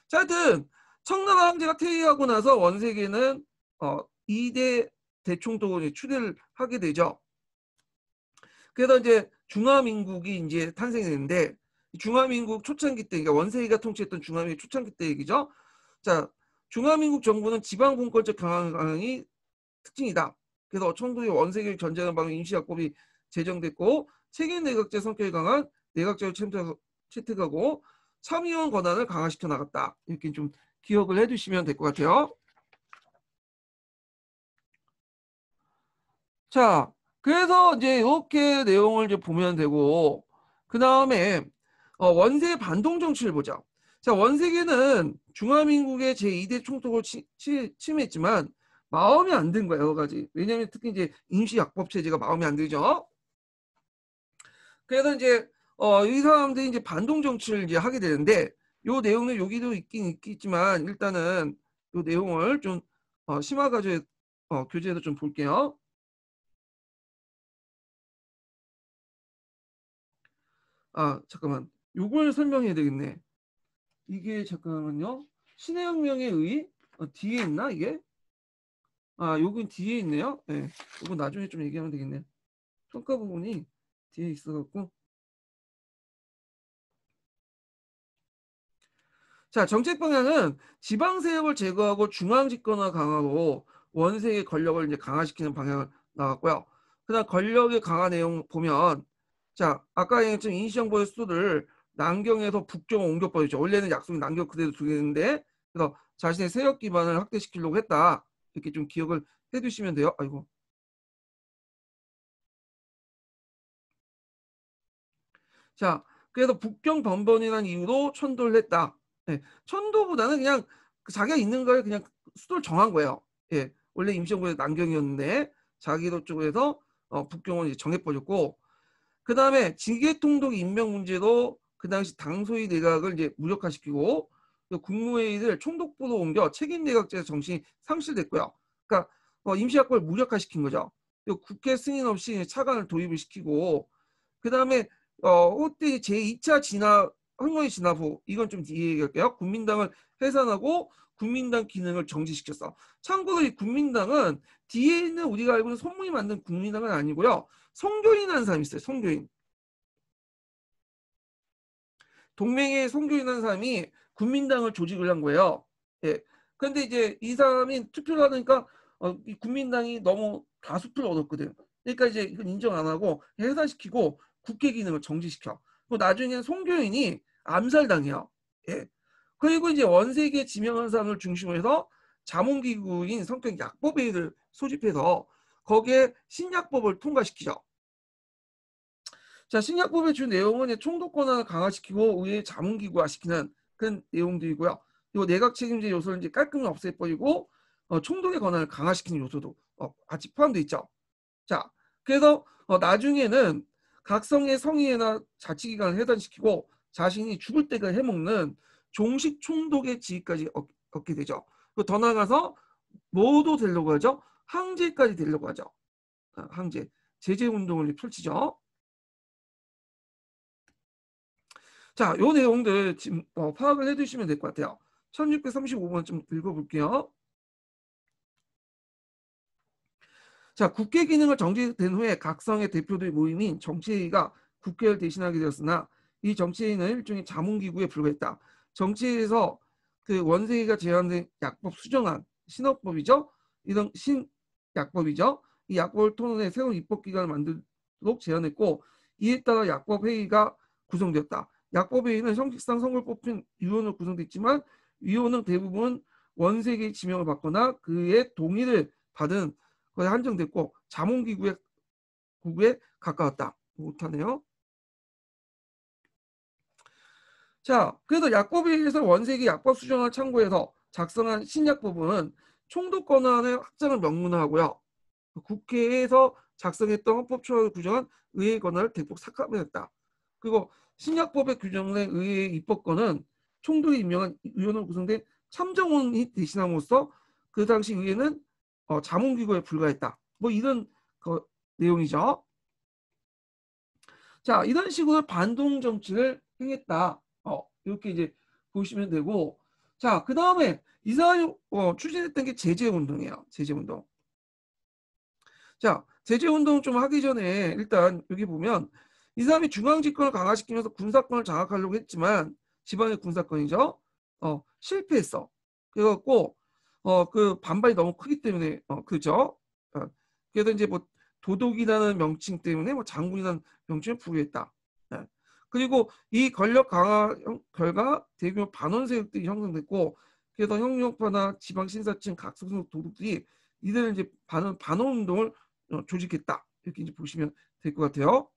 자, 하여튼 청나라 황제가 퇴위하고 나서 원세기는 어, 2대 대총독원이 추대를 하게 되죠. 그래서 이제 중화민국이 이제 탄생했는데 중화민국 초창기 때, 그러니까 원세기가 통치했던 중화민국 초창기 때 얘기죠. 자, 중화민국 정부는 지방공권적 경향이 특징이다. 그래서 청구의 원세기를 견제하는 방향 임시약법이 제정됐고 세계 내각제 성격이 강한 내각제를 채택하고 참의원 권한을 강화시켜 나갔다. 이렇게 좀 기억을 해주시면될 것 같아요. 자, 그래서 이제 이렇게 내용을 이제 보면 되고 그 다음에 어, 원세 반동 정치를 보죠 자, 원세계는 중화민국의 제2대 총독을 치, 치, 침해했지만 마음이 안 든 거야 여러 가지. 왜냐하면 특히 이제 임시약법 체제가 마음에 안 들죠. 그래서 이제 어, 이 사람들이 이제 반동 정치를 이제 하게 되는데 이 내용은 여기도 있긴 있겠지만 일단은 이 내용을 좀 어, 심화 과제 어, 교재에서 좀 볼게요. 아 잠깐만 요걸 설명해야 되겠네. 이게 잠깐만요. 신의 혁명의의 어, 뒤에 있나 이게? 아 요건 뒤에 있네요. 네. 예. 요건 나중에 좀 얘기하면 되겠네. 평가 부분이 뒤에 있어갖고 자 정책 방향은 지방 세력을 제거하고 중앙 집권화 강화로 원세의 권력을 이제 강화시키는 방향을 나왔고요. 그다음 권력의 강화 내용 보면 자 아까 얘기했던 인시정보의 수를 남경에서 북경으 옮겨버렸죠. 원래는 약속이 남경 그대로 두겠는데 그래서 자신의 세력 기반을 확대시키려고 했다. 이렇게 좀 기억을 해두시면 돼요. 아이고 자, 그래서 북경 번번이라는 이유로 천도를 했다. 예, 천도보다는 그냥 그 자기가 있는 걸 그냥 수도를 정한 거예요. 예, 원래 임시정부에서 남경이었는데 자기도 쪽에서 어, 북경을 이제 정해버렸고 그 다음에 지계통독 임명 문제로 그 당시 당소의 내각을 이제 무력화시키고 국무회의를 총독부로 옮겨 책임 내각제 정신이 상실됐고요. 그러니까 어, 임시학과를 무력화시킨 거죠. 국회 승인 없이 차관을 도입을 시키고 그 다음에 어, 그때 제2차 진화 한국의 진화후 이건 좀 얘기할게요. 국민당을 해산하고 국민당 기능을 정지시켰어. 참고로 이 국민당은 뒤에 있는 우리가 알고 있는 손문이 만든 국민당은 아니고요. 송교인이라는 사람이 있어요. 송교인. 동맹의 송교인이라는 사람이 국민당을 조직을 한 거예요. 예. 근데 이제 이 사람이 투표를 하니까 어, 국민당이 너무 다수표를 얻었거든. 그러니까 이제 이건 인정 안 하고 해산시키고 국회 기능을 정지시켜. 또 나중에는 송교인이 암살당해요. 예. 그리고 이제 원세계 지명현상을 중심으로 해서 자문기구인 성격 약법회의를 소집해서 거기에 신약법을 통과시키죠. 자, 신약법의 주 내용은 총독 권한을 강화시키고 의회 자문기구화시키는 그런 내용들이고요. 요 내각 책임제 요소를 이제 깔끔히 없애버리고 어, 총독의 권한을 강화시키는 요소도 어, 같이 포함되어 있죠. 자, 그래서 어, 나중에는 각성의 성의에나 자치기간을 해단시키고 자신이 죽을 때가 그 해먹는 종식 총독의 지위까지 얻, 게 되죠. 더 나아가서 뭐도 되려고 하죠? 항제까지 되려고 하죠. 아, 항제, 제재운동을 펼치죠. 자, 요 내용들 지금 어, 파악을 해두시면 될 것 같아요. 1635번 좀 읽어볼게요. 자, 국회 기능을 정지된 후에 각성의 대표들 모임인 정치회의가 국회를 대신하게 되었으나 이 정치회의는 일종의 자문기구에 불과했다. 정치회의에서 그 원세기가 제안된 약법 수정안, 신업법이죠. 이런 신약법이죠. 이 약법을 토론해 새로운 입법기관을 만들도록 제안했고 이에 따라 약법회의가 구성되었다. 약법회의는 형식상 선거를 뽑힌 위원으로 구성됐지만 위원은 대부분 원색의 지명을 받거나 그의 동의를 받은 거의 한정됐고 자몽기구에구구에 가까웠다. 못하네요. 자, 그래서 약법에 의해서 원색이 약법 수정을 참고해서 작성한 신약 법은 총독 권한의 확장을 명문화하고요. 국회에서 작성했던 헌법 초안을 규정한 의회 권한을 대폭 삭감했다. 그리고 신약법의 규정된 의회의 입법권은 총독이 임명한 의원으로 구성된 참정원이 대신함으로써 그 당시 의회는 어, 자문기구에 불과했다. 뭐 이런 그 내용이죠. 자, 이런 식으로 반동 정치를 행했다. 어, 이렇게 이제 보시면 되고, 자, 그 다음에 이사람 어, 추진했던 게 제재운동이에요. 제재운동. 자, 제재운동 좀 하기 전에 일단 여기 보면 이 사람이 중앙집권을 강화시키면서 군사권을 장악하려고 했지만 지방의 군사권이죠. 어, 실패했어. 그래갖고 어, 그 반발이 너무 크기 때문에 어, 그죠? 어, 그래서 이제 뭐 도독이라는 명칭 때문에 뭐 장군이라는 명칭을 부여했다. 예. 그리고 이 권력 강화 형, 결과 대규모 반원 세력들이 형성됐고 그래서 형용파나 지방 신사층 각성성 도둑들이 이들을 이제 반원 반원 운동을 어, 조직했다. 이렇게 이제 보시면 될 것 같아요.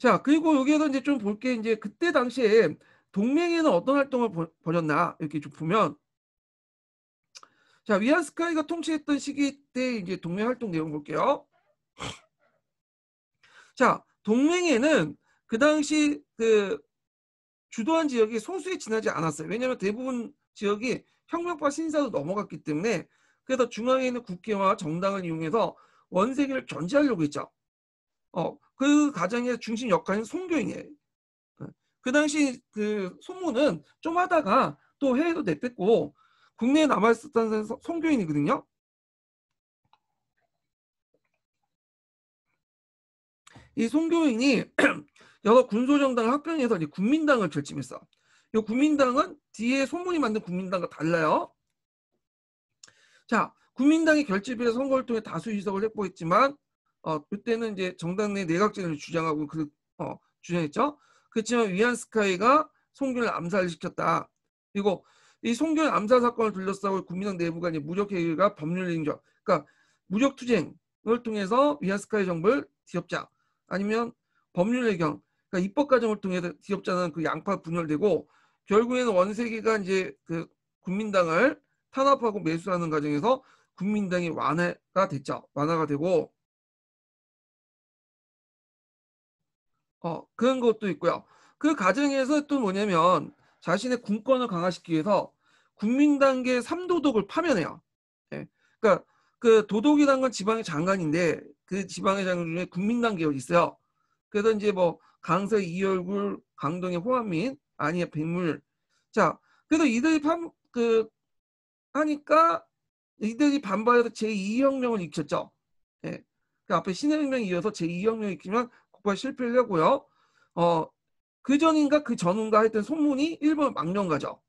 자, 그리고 여기에서 이제 좀 볼게 이제 그때 당시에 동맹에는 어떤 활동을 벌, 벌였나 이렇게 좀 보면 자, 위안스카이가 통치했던 시기 때 이제 동맹 활동 내용 볼게요. 자, 동맹에는 그 당시 그 주도한 지역이 소수에 지나지 않았어요. 왜냐하면 대부분 지역이 혁명파 신사로 넘어갔기 때문에 그래서 중앙에 있는 국회와 정당을 이용해서 원세계를 견제하려고 했죠. 어, 그 가정의 중심 역할인 송교인이에요. 어, 그 당시 그 소문은 좀 하다가 또해외도 내뺐고 국내에 남아있었던 송교인이거든요. 이 송교인이 여러 군소정당을 합병해서 이제 국민당을 결집했어. 이 국민당은 뒤에 소문이 만든 국민당과 달라요. 자, 국민당이 결집해서 선거를 통해 다수 의석을 했고 했지만 어, 그때는 이제 정당 내 내각제를 주장하고 그 어, 주장했죠. 그렇지만 위안스카이가 송균을 암살시켰다. 그리고 이 송균 암살 사건을 둘러싸고 국민당 내부 가 이제 무력 해결가 법률 인정, 그러니까 무력 투쟁을 통해서 위안스카이 정부를 뒤엎자, 아니면 법률 해경, 그러니까 입법 과정을 통해서 뒤엎자는 그 양파 분열되고 결국에는 원세기가 이제 그 국민당을 탄압하고 매수하는 과정에서 국민당이 완화가 됐죠. 완화가 되고 어, 그런 것도 있고요. 그 과정에서 또 뭐냐면 자신의 군권을 강화시키기 위해서 국민단계 3도독을 파면해요. 예. 그러니까 그 도독이란 건 지방의 장관인데 그 지방의 장관 중에 국민단계열이 있어요. 그래서 이제 뭐 강서의 이열굴, 강동의 호암민, 아니야 백물. 자, 그래서 이들이 판, 그, 하니까 이들이 반발해서 제2혁명을 익혔죠. 예. 그 앞에 신혁명 이어서 제2혁명을 익히면 국파 뭐 실패를 했고요. 어, 그 전인가 그 전인가 했던 손문이 일본 망령가죠.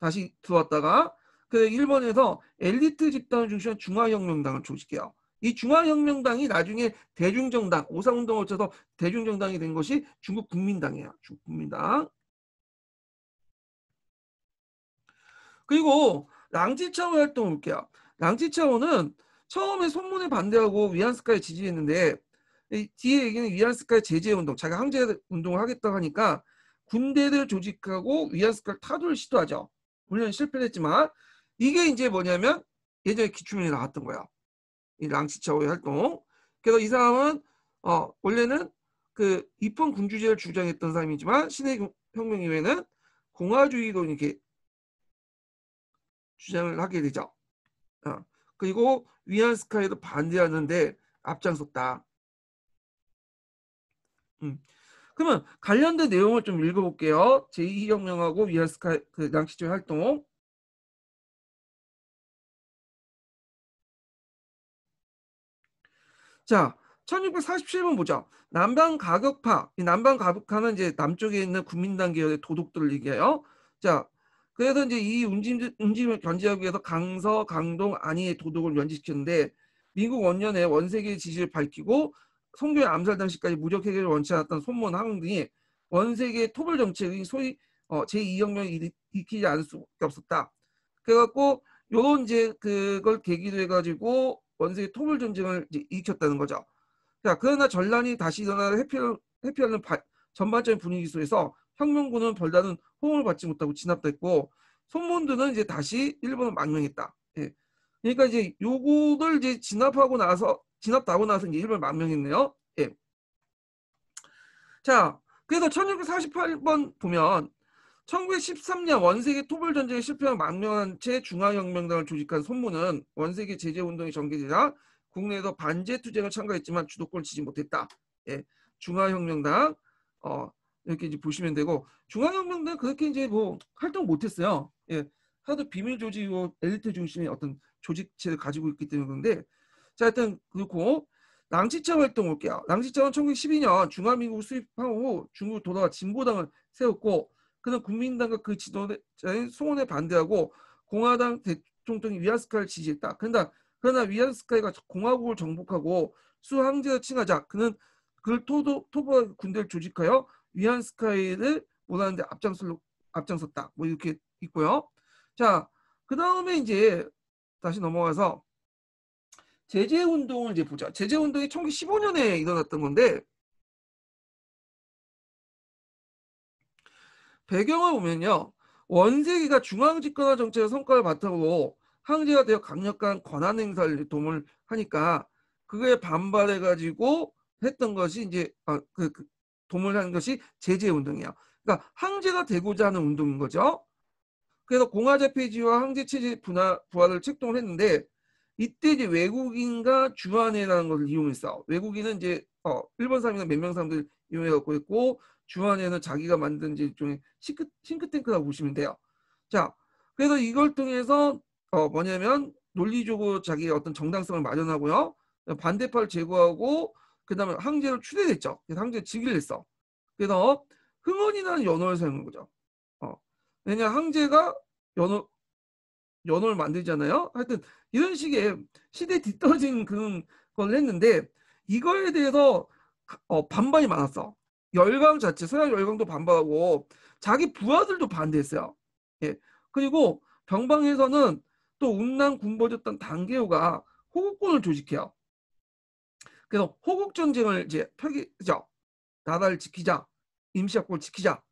다시 들어왔다가 그 일본에서 엘리트 집단을 중심한 중화혁명당을 조직해요. 이 중화혁명당이 나중에 대중정당, 오사운동을 쳐서 대중정당이 된 것이 중국 국민당이에요. 중국 국민당. 그리고 랑지차오 활동 을 볼게요. 랑지차오는 처음에 손문에 반대하고 위안스카에 지지했는데 뒤에 얘기는 위안스카의 제재 운동, 자기가 항제 운동을 하겠다고 하니까 군대를 조직하고 위안스카를 타도를 시도하죠. 물론 실패했지만 를 이게 이제 뭐냐면 예전에 기출문이 나왔던 거예요이 랑치차오의 활동. 그래서 이 사람은 어 원래는 그 입헌 군주제를 주장했던 사람이지만 신의 혁명 이후에는 공화주의로 이렇게 주장을 하게 되죠. 어. 그리고 위안스카에도 반대하는데 앞장섰다. 음. 그러면 관련된 내용을 좀 읽어볼게요. 제2경영하고 위안스카 그 낭시적 활동. 자, 1647번 보자. 남방 가격파. 남방 가격파는 이제 남쪽에 있는 국민당 계열의 도둑들을 얘기해요. 자, 그래서 이제 이 움직임, 움직임을 견제하기 위해서 강서, 강동, 안희의 도둑을 면제시켰는데 미국 원년에 원세계의 지지를 밝히고 성교의 암살 당시까지 무력 해결을 원치 않았던 손문 항웅 등이 원세계 토벌 정책의 소위 어, 제2혁명을 익히지 않을 수밖에 없었다. 그래갖고 요런 이제 그걸 계기로 해가지고 원세계 토벌 전쟁을 이제 일으다는 거죠. 자 그러나 전란이 다시 일어나 회피를는 회피하는 바, 전반적인 분위기 속에서 혁명군은 별다른 호응을 받지 못하고 진압됐고 손문드은 이제 다시 일본을 망명했다. 예. 그러니까 이제 요거를 이제 진압하고 나서 지났다고 나서 이제 일본 망명했네요. 예. 자, 그래서 1648번 보면 1913년 원세계 토벌 전쟁에 실패한 망명한 채 중화혁명당을 조직한 손문은 원세계 제재 운동의 전개되자 국내에서 반제 투쟁을 참가했지만 주도권을 지지 못했다. 예. 중화혁명당 어 이렇게 이제 보시면 되고 중화혁명당 그렇게 이제 뭐 활동 못했어요. 예. 하도 비밀 조직이고 엘리트 중심의 어떤 조직체를 가지고 있기 때문에 그런데 자, 일단 그렇고 낭치청 활동 올게요. 낭치청은 1912년 중화민국 수입한후 중국 을 돌아와 진보당을 세웠고 그는 국민당과 그 지도자인 송원에 반대하고 공화당 대통령 위안스카이를 지지했다. 그러나, 그러나 위안스카이가 공화국을 정복하고 수항제를 칭하자 그는 그를 토도, 토벌 군대를 조직하여 위안스카이를 몰았는데 앞장설로, 앞장섰다. 뭐 이렇게 있고요. 자, 그 다음에 이제 다시 넘어가서 제재 운동을 이제 보자. 제재 운동이 1915년에 일어났던 건데 배경을 보면요. 원세기가 중앙 집권화 정책의 성과를 바탕으로 항제가 되어 강력한 권한 행사를 도움을 하니까 그거에 반발해 가지고 했던 것이 이제 아, 그, 그 도움을 하는 것이 제재 운동이에요. 그러니까 항제가 되고자 하는 운동인 거죠. 그래서 공화제 폐지와 항제 체제 부활을 책동을 했는데 이때 이제 외국인과 주한해라는 것을 이용해서 외국인은 이제 어, 일본 사람이나 몇 명 사람들 이용해 갖고 있고 주한해는 자기가 만든 이제 일종의 싱크, 싱크탱크라고 보시면 돼요. 자, 그래서 이걸 통해서 어, 뭐냐면 논리적으로 자기의 어떤 정당성을 마련하고요. 반대파를 제거하고 그다음에 항제를추대했죠 그래서 항제 직위를 했어. 그래서 흥원이라는 연호를 사용한 거죠. 어, 왜냐 면 항제가 연호 연어를 만들잖아요. 하여튼 이런 식의 시대 뒤떨어진 그런 걸 했는데 이거에 대해서 어, 반반이 많았어. 열강 자체 서양 열강도 반발하고 자기 부하들도 반대했어요. 예. 그리고 병방에서는 또 운난 군벌이었던 단계호가 호국군을 조직해요. 그래서 호국 전쟁을 이제 펴기죠. 나라를 지키자, 임시학국을 지키자.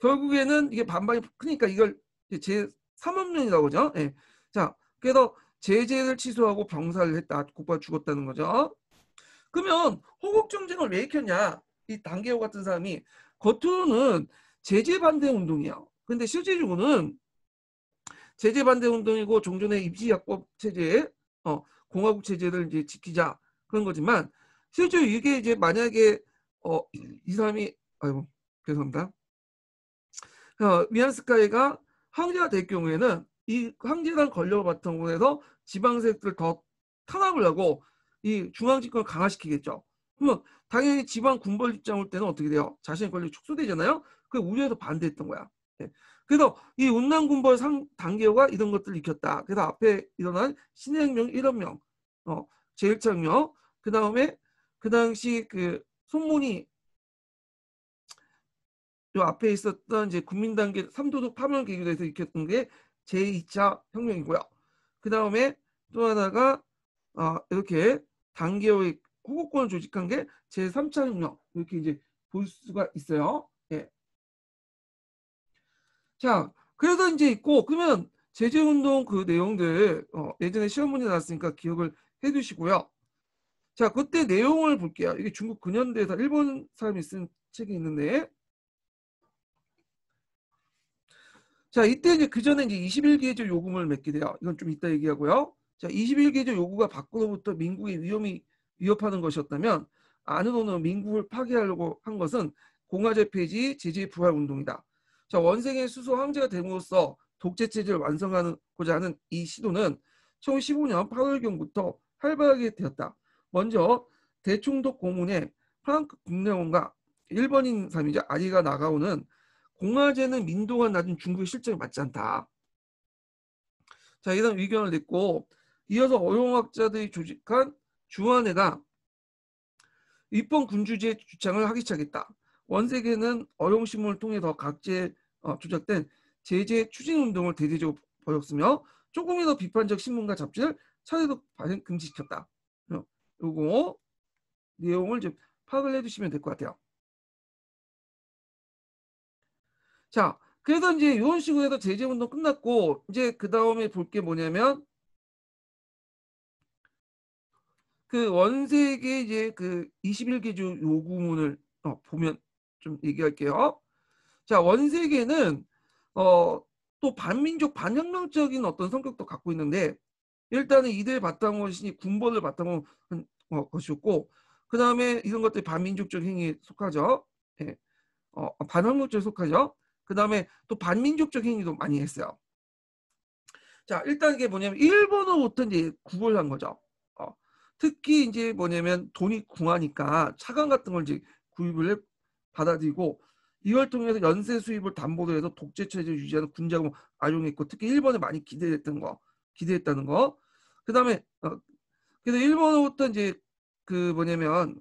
결국에는 이게 반발이 크니까 이걸 제 3억륜이라고 그죠? 예. 자, 그래서 제재를 취소하고 병사를 했다. 국가 죽었다는 거죠. 그러면 호국정쟁을 왜 익혔냐? 이 단계호 같은 사람이 겉으로는 제재 반대 운동이에요. 근데 실제적으로는 제재 반대 운동이고 종전의 입시약법 체제, 어, 공화국 체제를 이제 지키자 그런 거지만 실제 이게 이제 만약에 어, 이 사람이 아이고 죄송합니다. 어, 미안스카이가 황제가 될 경우에는 이 황제당 권력을 바탕으로 해서 지방 세력들을 더 탄압을 하고 이 중앙 집권을 강화시키겠죠. 그러면 당연히 지방 군벌 입장 올 때는 어떻게 돼요? 자신의 권력이 축소되잖아요. 그 우려에서 반대했던 거야. 네. 그래서 이 운남 군벌 상 단계호가 이런 것들을 익혔다. 그래서 앞에 일어난 신의 혁명 1혁명, 어, 제1차 혁명, 그 다음에 그 당시 그 손문이 요 앞에 있었던 이제 국민단계 3도독 파면 계기로해서 일으켰던 게 제2차 혁명이고요. 그 다음에 또 하나가 어, 이렇게 단계의 호국권을 조직한 게 제3차 혁명 이렇게 이제 볼 수가 있어요. 예. 자, 그래서 이제 있고 그러면 제재운동 그 내용들 어, 예전에 시험 문제 나왔으니까 기억을 해두시고요. 자, 그때 내용을 볼게요. 이게 중국 근현대에서 일본 사람이 쓴 책이 있는데 자, 이때 이제 그 전에 이제 21개조 요금을 맺게 돼요. 이건 좀 이따 얘기하고요. 자, 21개조 요구가 밖으로부터 민국의 위험이 위협하는 것이었다면 안으로는 민국을 파괴하려고 한 것은 공화제 폐지 제재 부활 운동이다. 자, 원생의 수소 황제가 됨으로써 독재 체제를 완성하고자 하는 이 시도는 1915년 8월경부터 활발하게 되었다. 먼저 대충독 고문에 프랑크 국내원과 일본인 삶이자 아리가 나가오는 공화제는 민도가 낮은 중국의 실정이 맞지 않다. 자, 이런 의견을 냈고 이어서 어용학자들이 조직한 주한회가 입헌 군주제 주창을 하기 시작했다. 원세계는 어용신문을 통해 더 각제 어, 조작된 제재 추진 운동을 대대적으로 벌였으며 조금이라도 비판적 신문과 잡지를 차례로 발행 금지시켰다. 어, 요거 내용을 이 파악을 해주시면 될 것 같아요. 자, 그래서 이제 이런 식으로 해서 제재운동 끝났고 이제 그 다음에 볼 게 뭐냐면 그 원색의 이제 그 21개조 요구문을 어, 보면 좀 얘기할게요. 자, 원세계는 어, 또 반민족 반혁명적인 어떤 성격도 갖고 있는데 일단은 이들 바탕으로 신이 군벌을 바탕으로 한 어, 것이었고 그 다음에 이런 것들이 반민족적 행위에 속하죠. 예. 어, 반항목적에 속하죠. 그 다음에 또 반민족적 행위도 많이 했어요. 자, 일단 이게 뭐냐면 일본어부터 이제 구걸 한 거죠. 어, 특히 이제 뭐냐면 돈이 궁하니까 차관 같은 걸 이제 구입을 해, 받아들이고 이걸 통해서 연쇄 수입을 담보로 해서 독재 체제 를 유지하는 군자금 악용했고 특히 일본에 많이 기대했던 거, 기대했다는 거. 그다음에 어, 그래서 일본어부터 이제 그 뭐냐면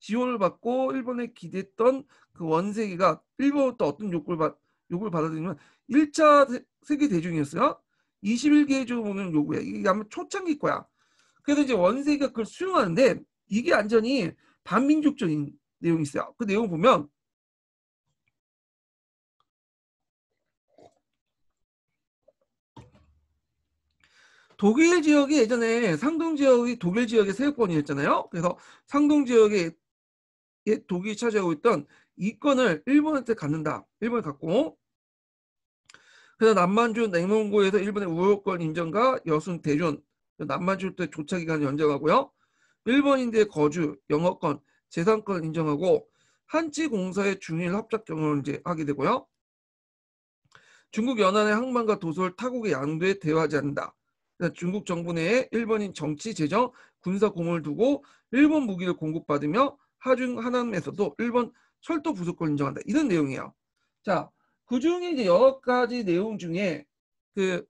지원을 받고 일본에 기대했던 그 원세기가 일본부터 어떤 욕구를받요구 받아들이면 1차 세계 대중이었어요. 21개 주문은 요구야. 이게 아마 초창기 거야. 그래서 이제 원세기가 그걸 수용하는데 이게 완전히 반민족적인 내용이 있어요. 그 내용 보면 독일 지역이 예전에 상동 지역이 독일 지역의 세력권이었잖아요. 그래서 상동 지역의 독이 차지하고 있던 이권을 일본한테 갖는다. 일본에 갖고 그래서 남만주 냉동고에서 일본의 우호권 인정과 여승 대존 남만주 때 조차 기간 연장하고요. 일본인들의 거주, 영어권, 재산권 인정하고 한치 공사의 중일 합작 경험을 이제 하게 되고요. 중국 연안의 항만과 도솔 타국의 양도에 대화하지 않는다. 중국 정부 내에 일본인 정치, 재정, 군사 공을 두고 일본 무기를 공급받으며 하중 하남에서도 1번 철도 부속권을 인정한다. 이런 내용이에요. 자, 그 중에 이제 여러 가지 내용 중에 그,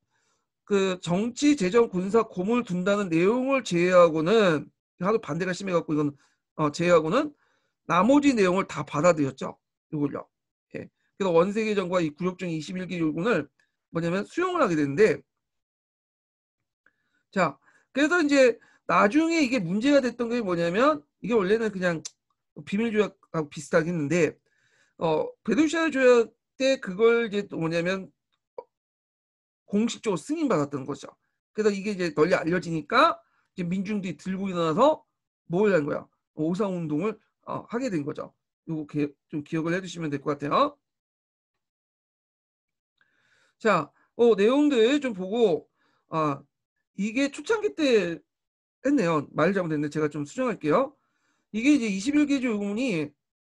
그 정치, 재정, 군사, 고을 둔다는 내용을 제외하고는 하도 반대가 심해갖고 이건 어, 제외하고는 나머지 내용을 다 받아들였죠. 이걸요. 예. 그래서 원세계 정과 이 구역정 2 1개요구을 뭐냐면 수용을 하게 되는데 자, 그래서 이제 나중에 이게 문제가 됐던 게 뭐냐면 이게 원래는 그냥 비밀 조약하고 비슷하긴 는데어 베르시아 조약 때 그걸 이제 뭐냐면 공식적으로 승인받았던 거죠. 그래서 이게 이제 널리 알려지니까 이제 민중들이 들고 일어나서 뭘 하는 거야? 오상 운동을 어, 하게 된 거죠. 이거 기, 좀 기억을 해두시면될 것 같아요. 자, 어, 내용들 좀 보고 아 이게 초창기 때 했네요. 말 잘못했는데 제가 좀 수정할게요. 이게 이제 21개조 의문이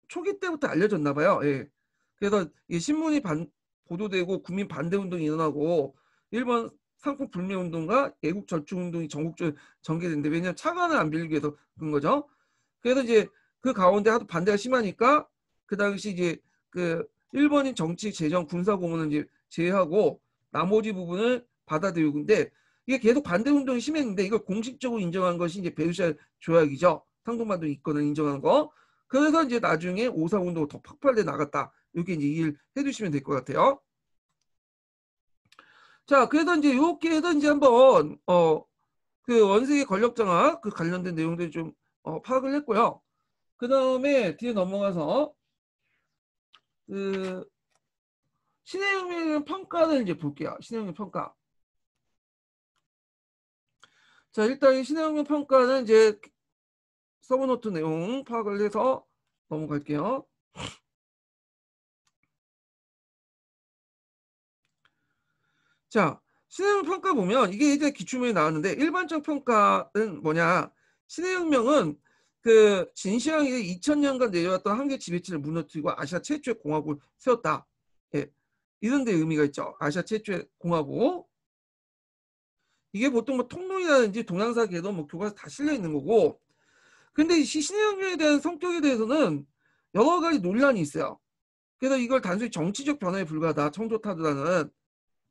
초기 때부터 알려졌나 봐요. 예. 그래서 신문이 반, 보도되고 국민 반대 운동이 일어나고 일본 상품 불매 운동과 애국 절충 운동이 전국적으로 전개된데 왜냐하면 차관을 안 빌리기 위해서 그런 거죠. 그래서 이제 그 가운데 하도 반대가 심하니까 그 당시 이제 그 일본인 정치 재정 군사 고문을 이제 제외하고 나머지 부분을 받아들이고 근데 이게 계속 반대 운동이 심했는데 이걸 공식적으로 인정한 것이 이제 베르샤 조약이죠. 상속만도 있거든 인정한 거. 그래서 이제 나중에 오사운동 더 폭발돼 나갔다. 이렇게 이제 이해를 해주시면 될 것 같아요. 자, 그래서 이제 이렇게 해서 이제 한번 어그 원색의 권력장악 그 관련된 내용들을 좀 어, 파악을 했고요. 그 다음에 뒤에 넘어가서 그 신의 혁명 평가를 이제 볼게요. 신의 혁명 평가. 자, 일단 신의 혁명 평가는 이제 서브노트 내용 파악을 해서 넘어갈게요. 자, 신내용 평가 보면 이게 이제 기출문에 나왔는데 일반적 평가는 뭐냐? 신해혁명은 그 진시황이 2000년간 내려왔던 한계 지배체를 무너뜨리고 아시아 최초의 공화국을 세웠다. 예. 이런 데 의미가 있죠. 아시아 최초의 공화국. 이게 보통 뭐 통론이라든지 동양사 계도 뭐 교과서 다 실려 있는 거고 근데 신현준에 대한 성격에 대해서는 여러 가지 논란이 있어요. 그래서 이걸 단순히 정치적 변화에 불과하다. 청조타드라는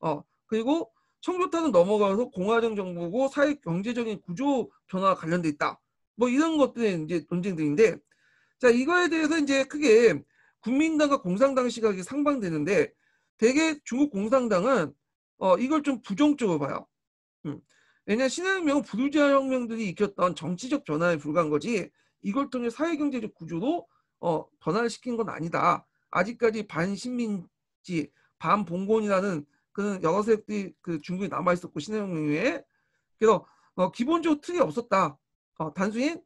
어 그리고 청조타는 넘어가서 공화정 정부고 사회 경제적인 구조 변화와 관련돼 있다. 뭐 이런 것들에 이제 논쟁들인데 자 이거에 대해서 이제 크게 국민당과 공산당 시각이 상반되는데 대개 중국 공산당은 어 이걸 좀 부정적으로 봐요. 음. 왜냐 신한혁명은 부르주아 혁명들이 익혔던 정치적 변화에 불과한 거지 이걸 통해 사회경제적 구조로 어, 변화를 시킨 건 아니다. 아직까지 반신민지, 반봉건이라는 그 여러 세력들이 그 중국에 남아 있었고 신한혁명 이후에 그래서 어, 기본적으로 틀이 없었다. 어, 단순히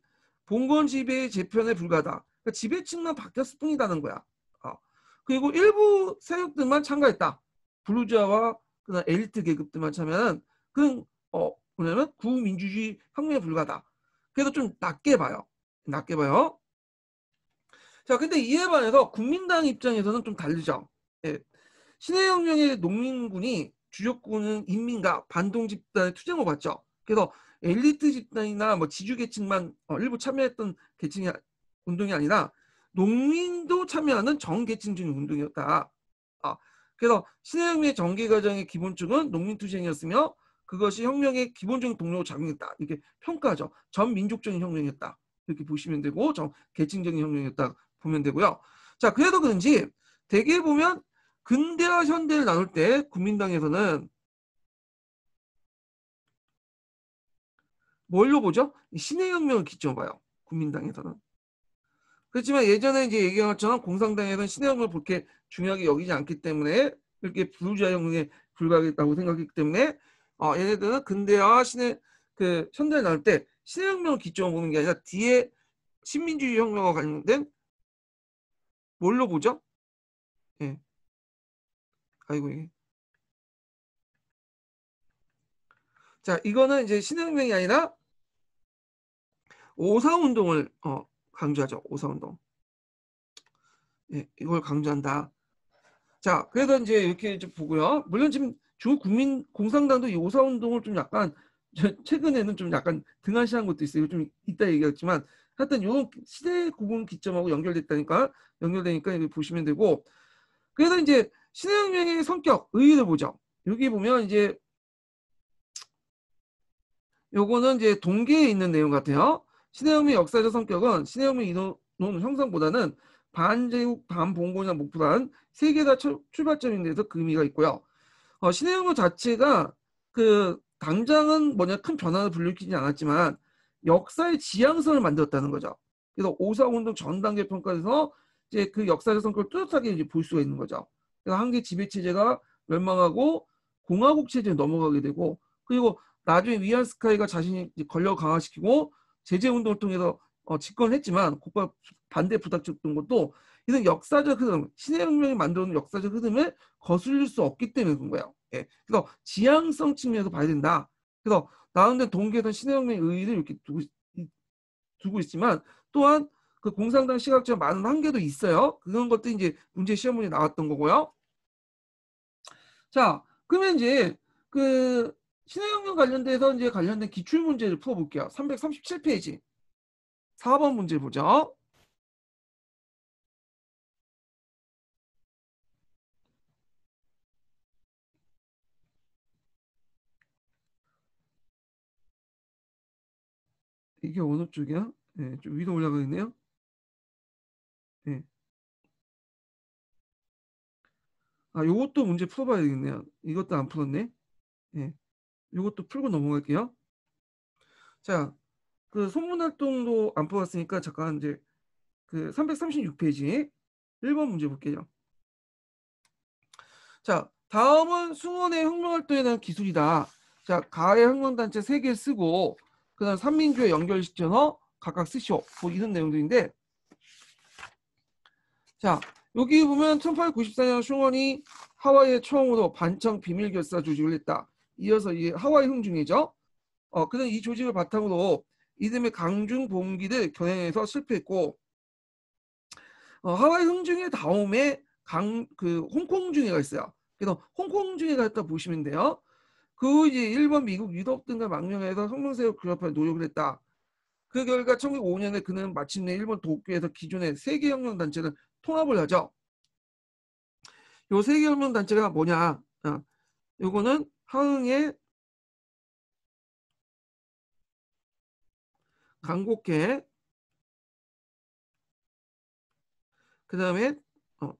봉건 지배의 재편에 불과하다. 그러니까 지배층만 바뀌었을 뿐이라는 거야. 어. 그리고 일부 세력들만 참가했다. 블루자와 그 엘리트 계급들만 참여하는 그 어, 뭐냐면 구민주주의 혁명에 불과다. 하 그래서 좀 낮게 봐요. 낮게 봐요. 자, 근데 이에 반해서 국민당 입장에서는 좀 다르죠. 예. 신해혁명의 농민군이 주역군은 인민과 반동 집단의 투쟁을 봤죠. 그래서 엘리트 집단이나 뭐 지주 계층만 어, 일부 참여했던 계층의 운동이 아니라 농민도 참여하는 정계층적인 운동이었다. 아, 그래서 신해혁명의 정계 과정의 기본축은 농민 투쟁이었으며 그것이 혁명의 기본적인 동력으로 작용했다. 이렇게 평가하죠. 전민족적인 혁명이었다. 이렇게 보시면 되고 전 계층적인 혁명이었다 보면 되고요. 자 그래도 그런지 대개 보면 근대와 현대를 나눌 때 국민당에서는 뭘로 보죠? 신의 혁명을 기점 으로 봐요. 국민당에서는. 그렇지만 예전에 이제 얘기한 것처럼 공산당에서는 신의 혁명을 그렇게 중요하게 여기지 않기 때문에 이렇게 부르주아 혁명에 불과하겠다고 생각했기 때문에 어, 얘네들은 그 근대와 신의 그현대에나올때 신의 혁명을 기점으로 보는 게 아니라 뒤에 신민주주의 혁명과 관련된 뭘로 보죠? 예. 아이고 이게. 자, 이거는 이제 신의 혁명이 아니라 오사 운동을 어, 강조하죠. 오사 운동. 예, 이걸 강조한다. 자, 그래서 이제 이렇게 좀 보고요. 물론 지금 주국민 공산당도 요사 운동을 좀 약간 최근에는 좀 약간 등한시한 것도 있어요. 좀 이따 얘기했지만 하여튼 요 시대 구분 기점하고 연결됐다니까 연결되니까 여기 보시면 되고 그래서 이제 신혁명의 성격 의의를 보죠. 여기 보면 이제 요거는 이제 동기에 있는 내용 같아요. 신해혁의 역사적 성격은 신해혁명 이론 형성보다는 반제국, 반봉건이나 목부란세개다 출발점인 데서 그 의미가 있고요. 어, 신의 영역 자체가 그 당장은 뭐냐 큰 변화를 불러일키지 않았지만 역사의 지향성을 만들었다는 거죠. 그래서 오사 운동 전 단계 평가에서 이제 그 역사적 성격을 뚜렷하게 이제 볼 수가 있는 거죠. 그래서 한개 지배 체제가 멸망하고 공화국 체제에 넘어가게 되고 그리고 나중에 위안스카이가 자신이 권력을 강화시키고 제재 운동을 통해서 어, 집권을 했지만 국가 반대 부닥쳤던 것도 이런 역사적 흐름, 신의 혁명이 만들어놓은 역사적 흐름을 거슬릴 수 없기 때문에 그런 거예요. 예. 그래서 지향성 측면에서 봐야 된다. 그래서 나름대로 동기에선 신의 혁명의 의의를 이렇게 두고, 두고 있지만 또한 그 공산당 시각적 많은 한계도 있어요. 그런 것도이 이제 문제 시험문에 나왔던 거고요. 자, 그러면 이제 그 신의 혁명 관련돼서 이제 관련된 기출 문제를 풀어볼게요. 337페이지. 4번 문제 보죠. 이게 어느 쪽이야? 네, 좀 위로 올라가겠네요. 네. 예. 아, 요것도 문제 풀어봐야 되겠네요. 이것도 안 풀었네. 네. 요것도 풀고 넘어갈게요. 자, 그 소문활동도 안 풀었으니까 잠깐 이제 그 336페이지 1번 문제 볼게요. 자, 다음은 수원의 혁명활동에 대한 기술이다. 자, 가해 혁명단체 3개 쓰고 그다음 삼민교회 연결시켜서 각각 쓰시오. 뭐 이런 내용들인데 자 여기 보면 1894년 슝원이 하와이에 처음으로 반청 비밀결사 조직을 했다. 이어서 이 하와이 흥중이죠. 어, 그는 이 조직을 바탕으로 이듬해 강중 봉기를 겨냥해서 실패했고 어, 하와이 흥중의 다음에 강 그 홍콩 중위가 있어요. 그래서 홍콩 중위가 있다 보시면 돼요. 그 이제 일본 미국 유독 등과 망명해서 성명세력 규합할 노력을 했다. 그 결과 1905년에 그는 마침내 일본 도쿄에서 기존의 세계혁명단체를 통합을 하죠. 이 세계혁명단체가 뭐냐. 이거는 하흥의 강곡회 그 다음에 어, 어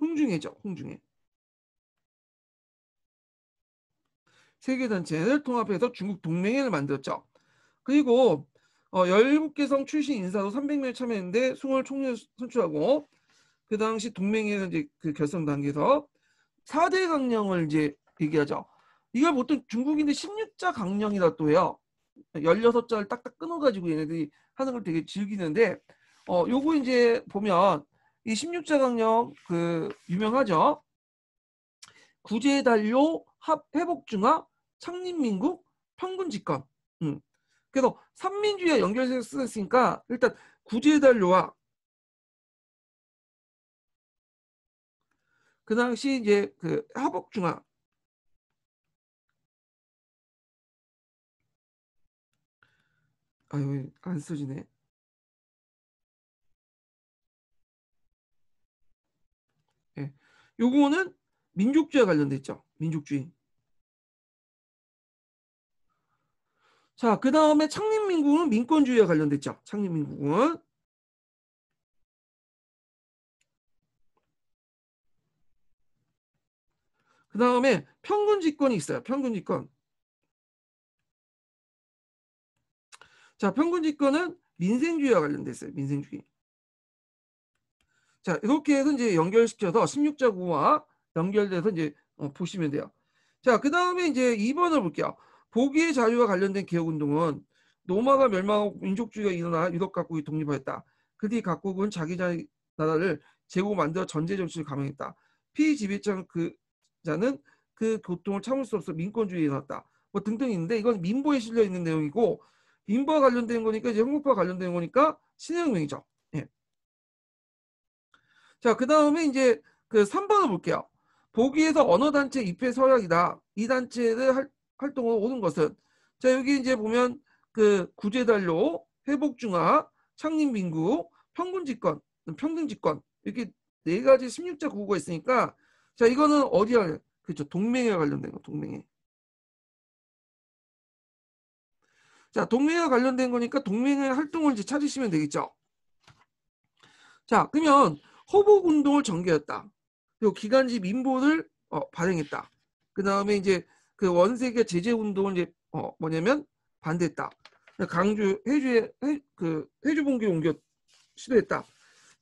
홍중해죠. 홍중해. 세계단체를 통합해서 중국 동맹회를 만들었죠. 그리고 어, 17개 성 출신 인사도 300명이 참여했는데 숭월 총리 선출하고 그 당시 동맹회는 이제 그 결성 단계에서 4대 강령을 이제 얘기하죠. 이걸 보통 중국인데 16자 강령이라 또 해요. 16자를 딱딱 끊어가지고 얘네들이 하는 걸 되게 즐기는데 어 요거 이제 보면 이 16자 강령 그 유명하죠. 구제단료 합 회복 중화 창립민국, 평군집권 음. 그래서 삼민주의와 연결해서 쓰였으니까 일단 구제달료와그 당시 이제 그 하복중화 아유 안 써지네 예 요거는 민족주의와 관련돼 있죠 민족주의 자, 그 다음에 창립민국은 민권주의와 관련됐죠. 창립민국은. 그 다음에 평균집권이 있어요. 평균집권. 자, 평균집권은 민생주의와 관련됐어요. 민생주의. 자, 이렇게 해서 이제 연결시켜서 16자 구와 연결돼서 이제 어, 보시면 돼요. 자, 그 다음에 이제 2번을 볼게요. 보기의 자유와 관련된 개혁운동은 노마가 멸망하고 민족주의가 일어나 유럽 각국이 독립하였다. 그 뒤 각국은 자기 나라를 제고 만들어 전제 정치를 감행했다. 피지배자는 그 그교통을 참을 수 없어 민권주의에 일어났다. 뭐 등등 있는데 이건 민보에 실려 있는 내용이고 민보와 관련된 거니까 이제 한국과 관련된 거니까 신혁명이죠. 예. 자, 그 다음에 이제 그 3번을 볼게요. 보기에서 언어단체 입회 서약이다. 이 단체를 할, 활동으로 오는 것은 자 여기 이제 보면 그 구제단료, 회복중화, 창립민구, 평균집권, 평등집권 이렇게 네 가지 16자 구호가 있으니까 자 이거는 어디야? 그렇죠 동맹에 관련된 거 동맹에 자 동맹에 관련된 거니까 동맹의 활동을 이제 찾으시면 되겠죠 자 그러면 허복운동을 전개했다 그리고 기간지 민보를 어, 발행했다 그 다음에 이제 그원세계 제재 운동을 이제 어, 뭐냐면 반대했다. 강주 해주에 해, 그 해주 봉기에 옮겨 시도했다.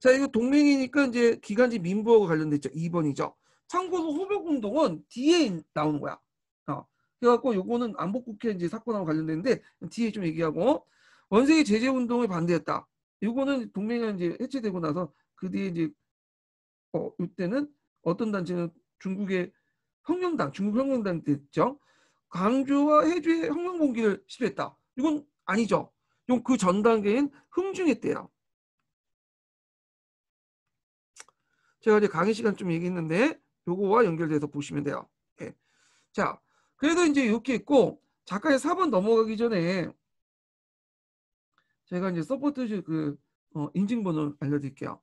자 이거 동맹이니까 이제 기간제 민부하고 관련됐죠. 2번이죠. 참고로 호복 운동은 뒤에 나오는 거야. 어. 그래갖고 요거는 안보국회 이제 사건하고 관련되는데 뒤에 좀 얘기하고 원세계 제재 운동을 반대했다. 요거는 동맹이 이제 해체되고 나서 그 뒤에 이제 어 이때는 어떤 단체는 중국의 혁명당, 중국 혁명당 됐죠 광주와 해주의 혁명 봉기를 실도했다 이건 아니죠. 이건 그 전 단계인 흥중의 때요. 제가 이제 강의 시간 좀 얘기했는데 요거와 연결돼서 보시면 돼요. 예. 자, 그래도 이제 이렇게 있고 작가의 4번 넘어가기 전에 제가 이제 서포트그 어, 인증번호 알려드릴게요.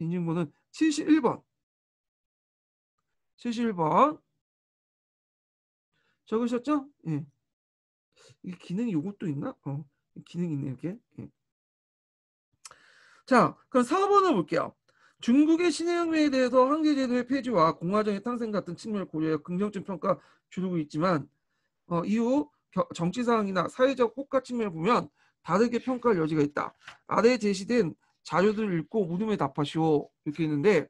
인증번호는 71번. 71번. 적으셨죠? 예. 이 기능이 요것도 있나? 어, 기능이 있네, 이렇게. 예. 자, 그럼 4번을 볼게요. 중국의 신해혁명에 대해서 한계제도의 폐지와 공화정의 탄생 같은 측면을 고려해 긍정적 평가 주르고 있지만 어, 이후 정치 상황이나 사회적 호가 측면을 보면 다르게 평가할 여지가 있다. 아래 제시된 자료들을 읽고 묻음에 답하시오 이렇게 있는데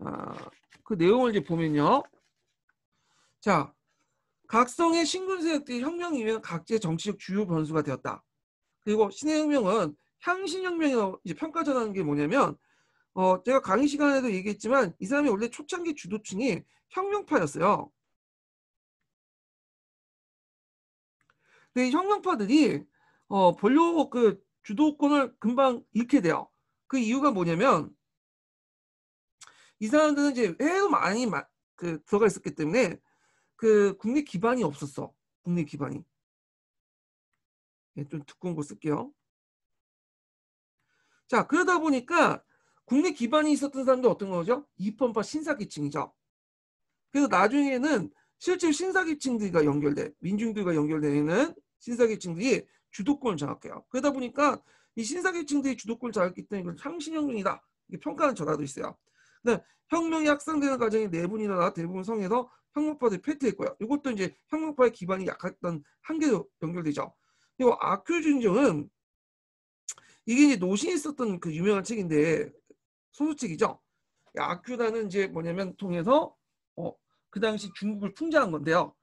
아, 그 내용을 이제 보면요. 자, 각성의 신군세력들이 혁명 이후에 각지의 정치적 주요 변수가 되었다. 그리고 신해혁명은 향신혁명이라고 이제 평가전하는 게 뭐냐면 어, 제가 강의 시간에도 얘기했지만 이 사람이 원래 초창기 주도층이 혁명파였어요. 근데 이 혁명파들이 어, 본료그 주도권을 금방 잃게 돼요. 그 이유가 뭐냐면 이 사람들은 이제 해외로 많이 마, 그 들어가 있었기 때문에 그 국내 기반이 없었어. 국내 기반이. 예, 좀 두꺼운 거 쓸게요. 자, 그러다 보니까 국내 기반이 있었던 사람도 어떤 거죠? 입헌파신사계층이죠 그래서 나중에는 실제 신사계층들과 연결돼 민중들과 연결되는 신사계층들이 주도권을 장악해요. 그러다 보니까 이 신사계층들이 주도권을 잡았기 때문에 이걸 향신형론이다. 이게 평가는 전화도 있어요. 근데 혁명이 확산되는 과정이 내분이나 네 대부분 성에서 혁명파들이 패퇴했고요. 이것도 이제 혁명파의 기반이 약했던 한계로 연결되죠. 그리고 아큐준정은 이게 이제 노신이 썼던 그 유명한 책인데 소수책이죠. 아큐라는 이제 뭐냐면 통해서 어, 그 당시 중국을 풍자한 건데요.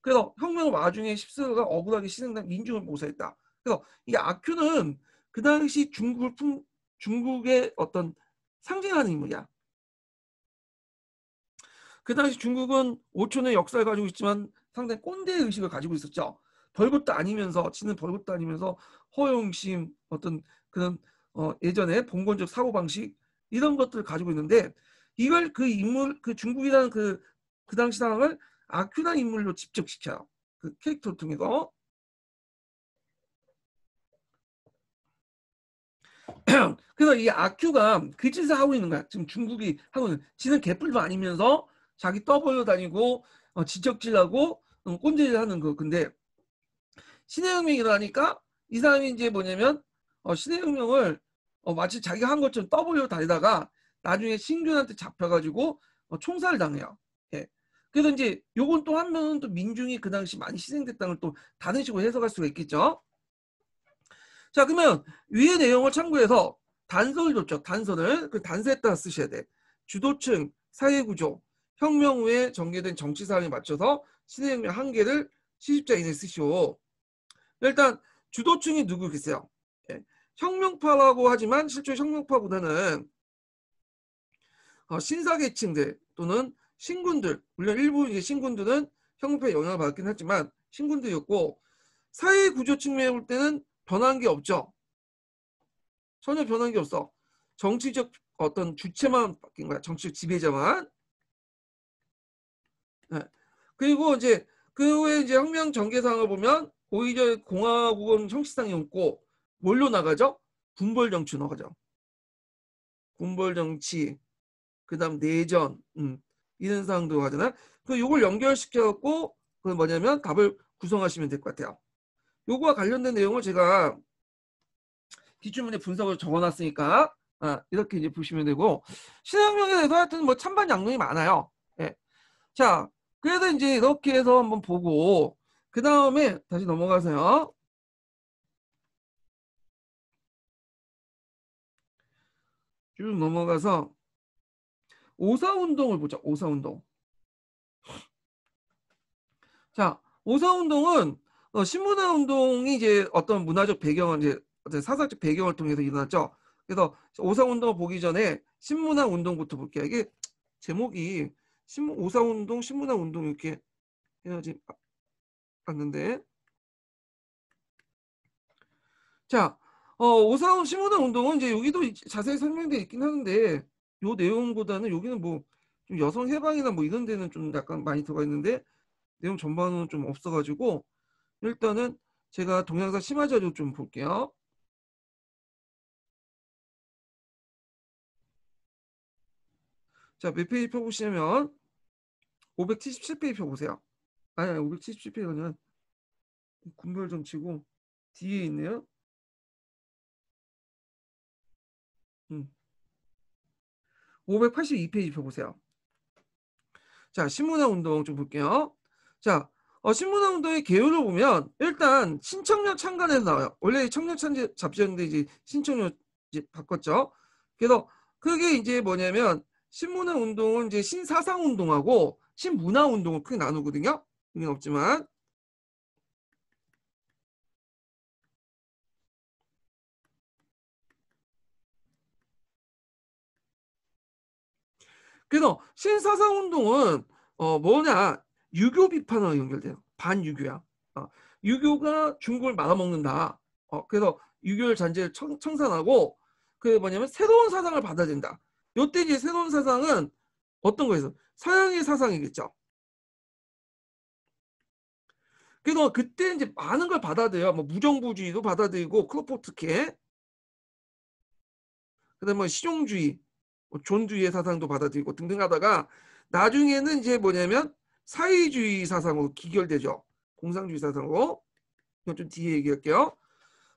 그래서 혁명 와중에 십스가 억울하게 시생당 민중을 모사했다. 그래서 이 아큐는 그 당시 중국을 풍, 중국의 어떤 상징하는 인물이야. 그 당시 중국은 5천의 역사를 가지고 있지만 상당히 꼰대 의식을 가지고 있었죠. 벌것도 아니면서 지는 벌것도 아니면서 허용심 어떤 그런 어, 예전에 봉건적 사고 방식 이런 것들을 가지고 있는데 이걸 그 인물 그 중국이라는 그그 그 당시 상황을 아큐나 인물로 직접 시켜요그 캐릭터를 통해서 그래서 이 아큐가 그 짓을 하고 있는 거야. 지금 중국이 하고 있는 지는 개뿔도 아니면서 자기 떠벌려 다니고 어, 지적질하고 어, 꼰질하는 거. 근데 신해혁명이 라어니까이 사람이 이제 뭐냐면 어, 신해혁명을 어, 마치 자기가 한 것처럼 떠벌려 다니다가 나중에 신균한테 잡혀가지고 어, 총살 당해요. 예. 그래서 이제 요건 또 한명은또 민중이 그 당시 많이 희생됐다는 걸 또 다른 식으로 해석할 수가 있겠죠. 자 그러면 위의 내용을 참고해서 단서를 줬죠. 단서를 그 단서에 따라 쓰셔야 돼. 주도층, 사회구조, 혁명 후에 전개된 정치 사항에 맞춰서 신혁명 의한 개를 시집자 이내 쓰시오. 일단 주도층이 누구겠어요? 예. 혁명파라고 하지만 실제 혁명파보다는 어, 신사계층들 또는 신군들 물론 일부 이제 신군들은 혁명파의 영향을 받긴 했지만 신군들이었고 사회 구조 측면에 볼 때는 변한 게 없죠. 전혀 변한 게 없어. 정치적 어떤 주체만 바뀐 거야. 정치적 지배자만. 네. 그리고 이제 그 후에 이제 혁명 전개상을 보면 오히려 공화국은 형식상이 없고 뭘로 나가죠? 군벌 정치 나가죠. 군벌 정치, 그다음 내전, 음, 이런 상황도 가잖아요그 요걸 연결시켜갖고 그 뭐냐면 답을 구성하시면 될 것 같아요. 요거와 관련된 내용을 제가 기출문제 분석을 적어놨으니까 아, 이렇게 이제 보시면 되고 신학명에 대해서 하여튼 뭐 찬반 양론이 많아요. 예. 자 그래서 이제 이렇게 해서 한번 보고 그 다음에 다시 넘어가세요. 쭉 넘어가서 오사운동을 보자. 오사운동. 자, 오사운동은 어, 신문화 운동이 이제 어떤 문화적 배경을 이제 어떤 사상적 배경을 통해서 일어났죠. 그래서 오사운동을 보기 전에 신문화 운동부터 볼게요. 이게 제목이 신문 오사 운동, 신문화 운동 이렇게 해야지 봤는데 자, 어, 오사 신문화 운동은 이제 여기도 자세히 설명돼 있긴 하는데 요 내용보다는 여기는 뭐좀 여성 해방이나 뭐 이런 데는 좀 약간 많이 들어가 있는데 내용 전반은 좀 없어가지고 일단은 제가 동영상 심화 자료 좀 볼게요. 자, 몇 페이지 펴보시면 577페이지 보세요. 아니, 아니 577페이지는 군별 좀 치고 뒤에 있네요. 음. 582페이지 펴보세요. 자, 신문화 운동 좀 볼게요. 자, 어, 신문화 운동의 개요를 보면 일단 신청년 창간에서 나와요. 원래 청년 창제 잡지였는데 이제 신청년 이제 바꿨죠. 그래서 그게 이제 뭐냐면 신문화 운동은 이제 신사상 운동하고 신문화 운동을 크게 나누거든요. 의미는 없지만 그래서 신사상 운동은 어 뭐냐 유교 비판으로 연결돼요. 반유교야. 어, 유교가 중국을 말아먹는다. 어, 그래서 유교를 잔재를 청, 산하고그 뭐냐면 새로운 사상을 받아들인다. 요때 이제 새로운 사상은 어떤 거에서? 서양의 사상이겠죠. 그래서 그때 이제 많은 걸 받아들여요. 뭐 무정부주의도 받아들이고 크로포트케, 그다음에 뭐 실용주의, 뭐 존주의의 사상도 받아들이고 등등 하다가 나중에는 이제 뭐냐면 사회주의 사상으로 기결되죠. 공상주의 사상으로. 이건 좀 뒤에 얘기할게요.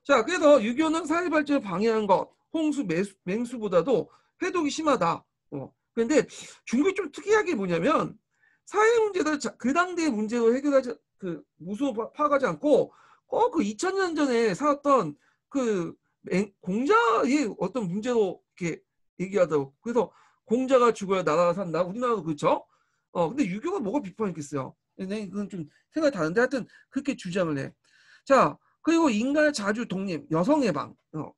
자, 그래서 유교는 사회 발전을 방해한 것, 홍수, 맹수, 보다도 해독이 심하다. 어, 그런데 중국이 좀 특이하게 뭐냐면 사회 문제를 그 당대의 문제로 해결하지 그 무소 파악하지 않고 꼭 그 2000년 전에 살았던 그 공자의 어떤 문제로 이렇게 얘기하다고 그래서 공자가 죽어야 나라가 산다 우리나라도 그렇죠 어 근데 유교가 뭐가 비판했겠어요 네, 데 네, 이건 좀 생각이 다른데 하여튼 그렇게 주장을 해 자 그리고 인간의 자주 독립 여성의 방 어.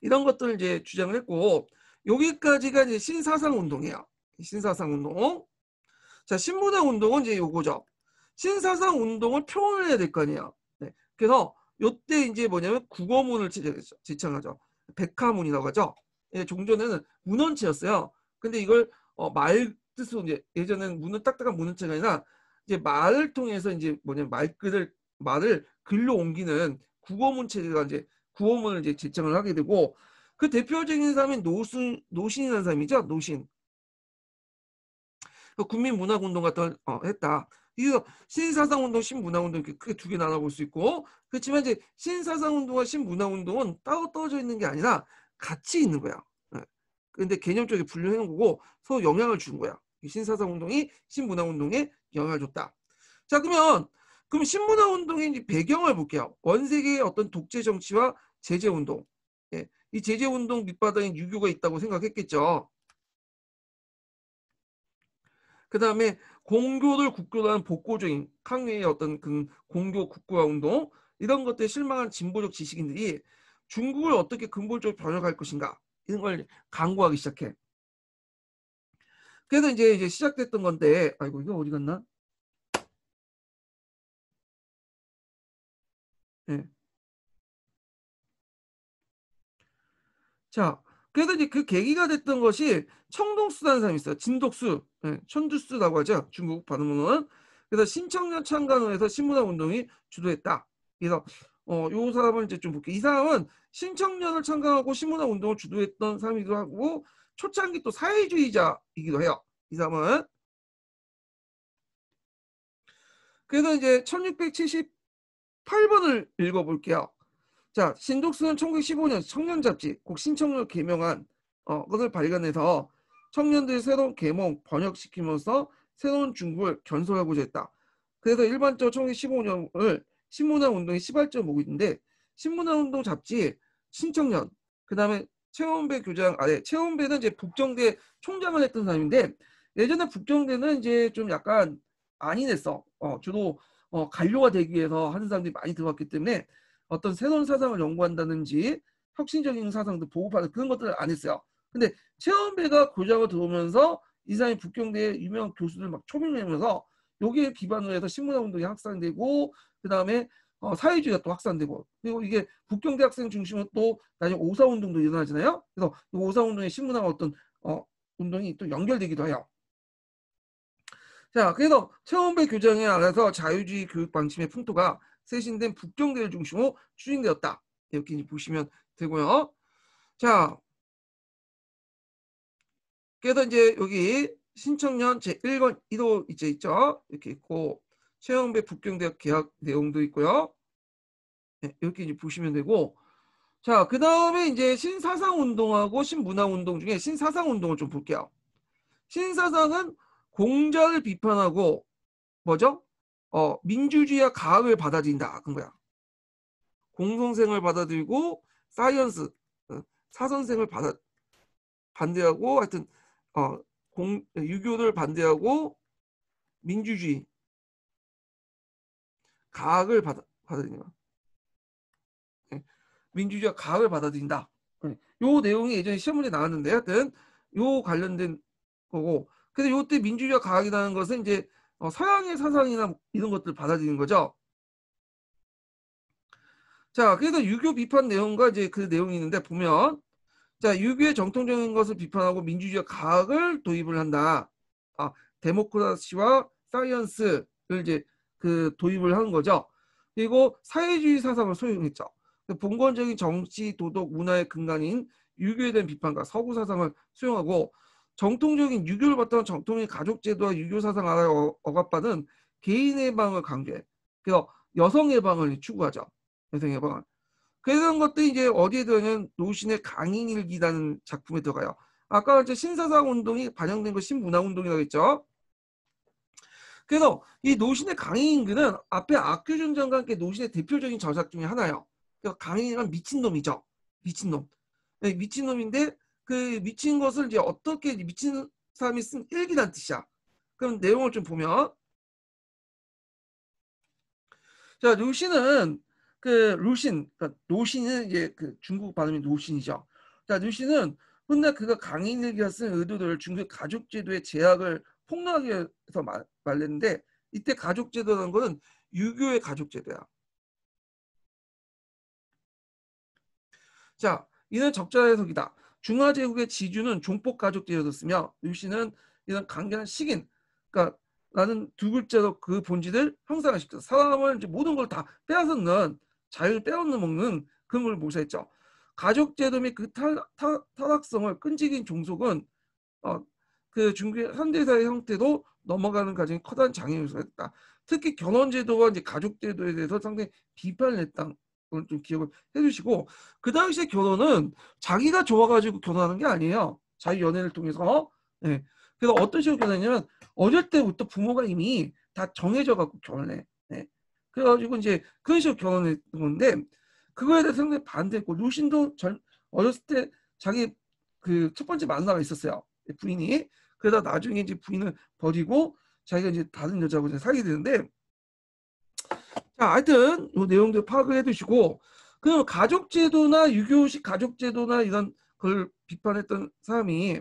이런 것들을 이제 주장을 했고 여기까지가 이제 신사상 운동이에요. 신사상 운동. 어? 자, 신문학 운동은 이제 요거죠. 신사상 운동을 표현해야 될 거 아니에요. 네. 그래서 요때 이제 뭐냐면 국어문을 제칭하죠 백화문이라고 하죠. 예, 종전에는 문헌체였어요. 근데 이걸 어, 말 뜻으로 이제 예전에는 문을 딱딱한 문헌체가 아니라 이제 말을 통해서 이제 뭐냐면 말글을 말을 글로 옮기는 국어문체가 이제 국어문을 이제 지칭을 하게 되고 그 대표적인 사람이 노순, 노신이라는 사람이죠. 노신. 그 국민문화운동 같은 어, 했다. 이 신사상운동, 신문화운동 이렇게 크게 두 개 나눠볼 수 있고 그렇지만 이제 신사상운동과 신문화운동은 따로 떨어져 있는 게 아니라 같이 있는 거야. 런데개념적으로 네. 분류해놓은 거고 서로 영향을 준 거야. 신사상운동이 신문화운동에 영향을 줬다. 자 그러면 그럼 신문화운동의 배경을 볼게요. 원세계의 어떤 독재 정치와 제재운동. 예, 이 제재운동 밑바닥에 유교가 있다고 생각했겠죠. 그 다음에 공교를 국교라는 복고적인 항의의 어떤 그 공교 국교화 운동 이런 것들에 실망한 진보적 지식인들이 중국을 어떻게 근본적으로 변혁할 것인가 이런 걸 강구하기 시작해. 그래서 이제 이제 시작됐던 건데 아이고 이거 어디 갔나? 네. 자, 그래서 이제 그 계기가 됐던 것이 청동수라는 사람이 있어요. 진독수, 네, 천주수라고 하죠. 중국 발음으로는. 그래서 신청년 창간호에서 신문화 운동이 주도했다. 그래서 어, 사람을 이제 좀 볼게요. 이 사람은 신청년을 창간하고 신문화 운동을 주도했던 사람이기도 하고 초창기 또 사회주의자이기도 해요. 이 사람은. 그래서 이제 1678번을 읽어볼게요. 자, 신독수는 1915년 청년 잡지 곡신청을 개명한 어, 것을 발견해서 청년들이 새로운 개몽, 번역시키면서 새로운 중국을 견설하고자 했다. 그래서 일반적으로 1915년을 신문화 운동의 시발점 목인데 신문화 운동 잡지 신청년, 그 다음에 최원배 교장 아래 최원배는 이제 북정대 총장을 했던 사람인데 예전에 북정대는 이제 좀 약간 안인냈어 어, 주로 어, 관료가 되기 위해서 하는 사람들이 많이 들어왔기 때문에 어떤 새로운 사상을 연구한다든지 혁신적인 사상도 보급하는 그런 것들을 안 했어요. 근데 최원배가 고려하고 들어오면서 이 사람이 북경대의 유명 교수들 막 초빙내면서 여기에 기반으로 해서 신문화 운동이 확산되고 그 다음에 어, 사회주의가 또 확산되고 그리고 이게 북경대 학생 중심으로 또 나중에 오사 운동도 일어나잖아요. 그래서 오사 운동의 신문화가 어떤 어, 운동이 또 연결되기도 해요. 자, 그래서 최원배 교장에 알아서 자유주의 교육 방침의 풍토가 세신된 북경대를 중심으로 추진되었다. 이렇게 보시면 되고요. 자, 그래서 이제 여기 신청년 제1권 1호 이제 있죠. 이렇게 있고 최영배 북경대학 계약 내용도 있고요. 네, 이렇게 이제 보시면 되고 자, 그 다음에 이제 신사상운동하고 신문화운동 중에 신사상운동을 좀 볼게요. 신사상은 공자를 비판하고 뭐죠? 어, 민주주의와 과학을 받아들인다. 그런 거야. 공성생을 받아들이고 사이언스, 어, 사선생을 받아, 반대하고 하여튼 어, 공, 유교를 반대하고 민주주의, 과학을 받아, 받아들인다. 네. 민주주의와 과학을 받아들인다. 네. 요 내용이 예전에 시험문에 나왔는데 하여튼 요 관련된 거고 근데 요때 민주주의와 과학이라는 것은 이제 어, 서양의 사상이나 이런 것들 을받아들이는 거죠. 자, 그래서 유교 비판 내용과 이제 그 내용이 있는데 보면 자, 유교의 정통적인 것을 비판하고 민주주의 와 과학을 도입을 한다. 아, 데모크라시와 사이언스를 이제 그 도입을 하는 거죠. 그리고 사회주의 사상을 소용했죠. 그 봉건적인 정치, 도덕, 문화의 근간인 유교에 대한 비판과 서구 사상을 수용하고 정통적인 유교를 바탕으로 정통의 가족 제도와 유교 사상 아래 어, 억압받은 개인 의방을 강조해. 그래서 여성 의방을 추구하죠. 여성 의방을 그런 것들이 이제 어디에 들어가냐면 노신의 강인일기라는 작품에 들어가요. 아까 이제 신사상 운동이 반영된 거 신문화 운동이라고 했죠. 그래서 이 노신의 강인일기는 앞에 악규준 장과 함께 노신의 대표적인 저작 중에 하나예요. 그래서 강인이란 미친놈이죠. 미친놈. 네, 미친놈인데 그 미친 것을 이제 어떻게 미친 사람이 쓴 일기란 뜻이야. 그럼 내용을 좀 보면 자 루시는 그 루신 그러니까 노신은 이제 그 중국 발음이 노신이죠. 자루시은 훗날 그가 강인일기가 쓴 의도를 중국 가족제도의 제약을 폭로하기 위해서 말, 말했는데 이때 가족제도라는 것은 유교의 가족제도야. 자 이는 적절한 해석이다. 중화제국의 지주는 종폭 가족들이었으며 유씨는 이런 강렬한 식인 그러니까 나는 두 글자로 그 본질을 형상화시켜 사람을 이제 모든 걸 다 빼앗는 자유를 빼앗는 먹는 그런 걸 모사했죠. 가족제도 및그 타락성을 끈질긴 종속은 어, 그 중국 의 현대사의 형태로 넘어가는 과정이 커다란 장애를 요소였다. 특히 결혼제도와 이제 가족제도에 대해서 상당히 비판을 했던 그걸 좀 기억을 해주시고 그 당시에 결혼은 자기가 좋아가지고 결혼하는 게 아니에요. 자기 연애를 통해서. 네. 그래서 어떤 식으로 결혼했냐면 어릴 때부터 부모가 이미 다 정해져 갖고 결혼해. 네. 그래가지고 이제 그런 식으로 결혼했던 건데 그거에 대해서 상당히 반대했고 루신도 절, 어렸을 때 자기 그 첫 번째 만나가 있었어요. 부인이. 그러다 나중에 이제 부인을 버리고 자기가 이제 다른 여자하고 이제 사귀게 되는데 자, 하여튼 이 뭐 내용들 파악을 해두시고 그럼 가족제도나 유교식 가족제도나 이런 걸 비판했던 사람이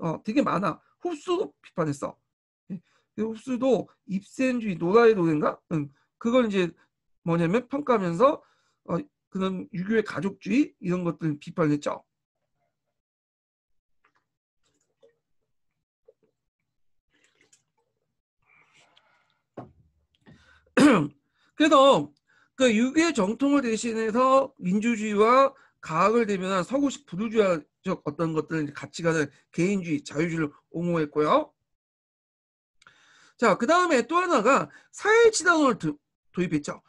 어, 되게 많아. 홉스도 비판했어. 홉스도 예. 그 입센주의 노라의 노래인가? 응. 그걸 이제 뭐냐면 평가하면서 어, 그런 유교의 가족주의 이런 것들 비판했죠. 그래서 그 유교의 정통을 대신해서 민주주의와 가학을 대변한 서구식 부르주아적 어떤 것들 같이 가는 개인주의, 자유주의를 옹호했고요. 자, 그 다음에 또 하나가 사회지단원을 도, 입했죠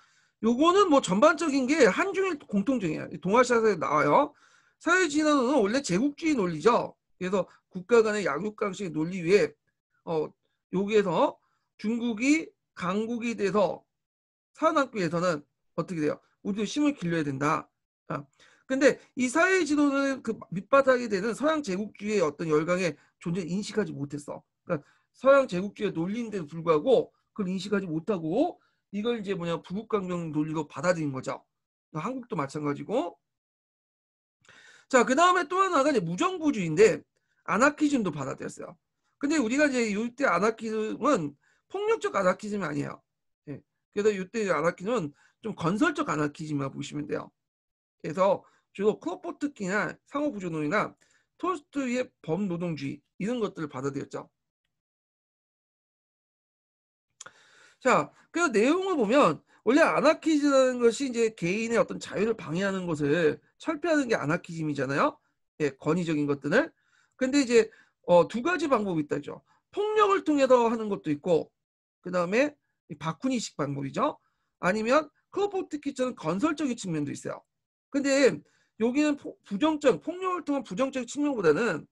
요거는 뭐 전반적인 게 한중일 공통점이에요. 동아시아에서 나와요. 사회진단원은 원래 제국주의 논리죠. 그래서 국가 간의 양육강식 논리 위에 어, 여기에서 중국이 강국이 돼서 살아남기 위해서는 어떻게 돼요? 우리도 힘을 길러야 된다. 아. 근데 이 사회 지도는 그밑바닥이 되는 서양 제국주의의 어떤 열강의 존재를 인식하지 못했어. 그러니까 서양 제국주의에 놀린 데도 불구하고 그걸 인식하지 못하고 이걸 이제 뭐냐 부국강병 논리로 받아들인 거죠. 한국도 마찬가지고. 자, 그 다음에 또 하나가 이제 무정부주의인데 아나키즘도 받아들였어요. 근데 우리가 이제 이때 아나키즘은 폭력적 아나키즘이 아니에요. 그래서 이때 아나키는 좀 건설적 아나키즘이라 보시면 돼요. 그래서 주로 크로포트키나 상호구조론이나 톨스토이의 범노동주의 이런 것들을 받아들였죠. 자, 그래서 내용을 보면 원래 아나키즘이라는 것이 이제 개인의 어떤 자유를 방해하는 것을 철폐하는 게 아나키즘이잖아요. 예, 권위적인 것들을. 근데 이제 어, 두 가지 방법이 있다죠. 폭력을 통해서 하는 것도 있고, 그 다음에 바쿠니식 방법이죠. 아니면 크로포트 키처는 건설적인 측면도 있어요. 근데 여기는 부정적, 폭력을 통한 부정적인 측면보다는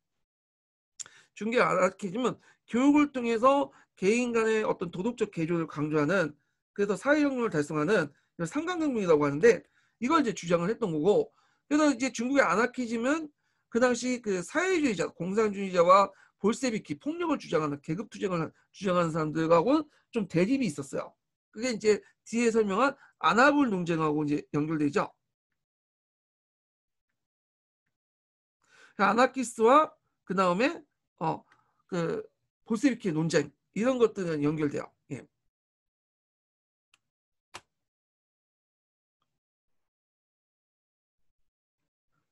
중계 안락키지만 교육을 통해서 개인 간의 어떤 도덕적 개조를 강조하는 그래서 사회혁명을 달성하는 상강혁명이라고 하는데 이걸 이제 주장을 했던 거고 그래서 이제 중국의 안락키지면그 당시 그 사회주의자, 공산주의자와 볼세비키 폭력을 주장하는 계급 투쟁을 주장하는 사람들하고는 좀 대립이 있었어요. 그게 이제 뒤에 설명한 아나불 농쟁하고 이제 연결되죠. 그러니까 아나키스와 그 다음에 어 그 볼세비키 논쟁 이런 것들은 연결돼요. 예.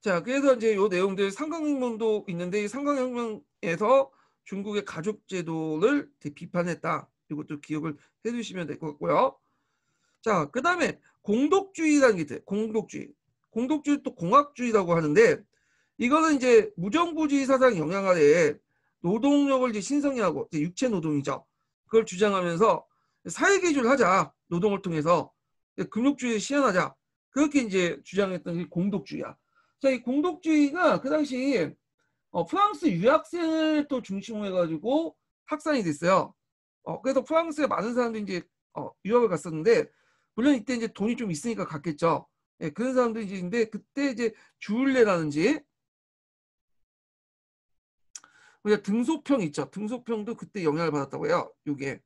자, 그래서 이제 요 내용들 상강혁명도 있는데 상강혁명 에서 중국의 가족 제도를 비판했다. 이것도 기억을 해두시면 될 것 같고요. 자, 그 다음에 공독주의라는 게 있어요. 공독주의. 공독주의 또 공학주의라고 하는데 이거는 이제 무정부주의 사상 영향 아래에 노동력을 이제 신성해하고 이제 육체 노동이죠. 그걸 주장하면서 사회 개조를 하자. 노동을 통해서 금욕주의를 시현하자. 그렇게 이제 주장했던 게 공독주의야. 자, 이 공독주의가 그 당시 어, 프랑스 유학생을 또 중심으로 해가지고 학산이 됐어요. 어, 그래서 프랑스에 많은 사람들이 이제 어, 유학을 갔었는데 물론 이때 이제 돈이 좀 있으니까 갔겠죠. 예, 그런 사람들이 이제 근데 그때 이제 주울레라든지 우리가 등소평 있죠. 등소평도 그때 영향을 받았다고 해요. 요게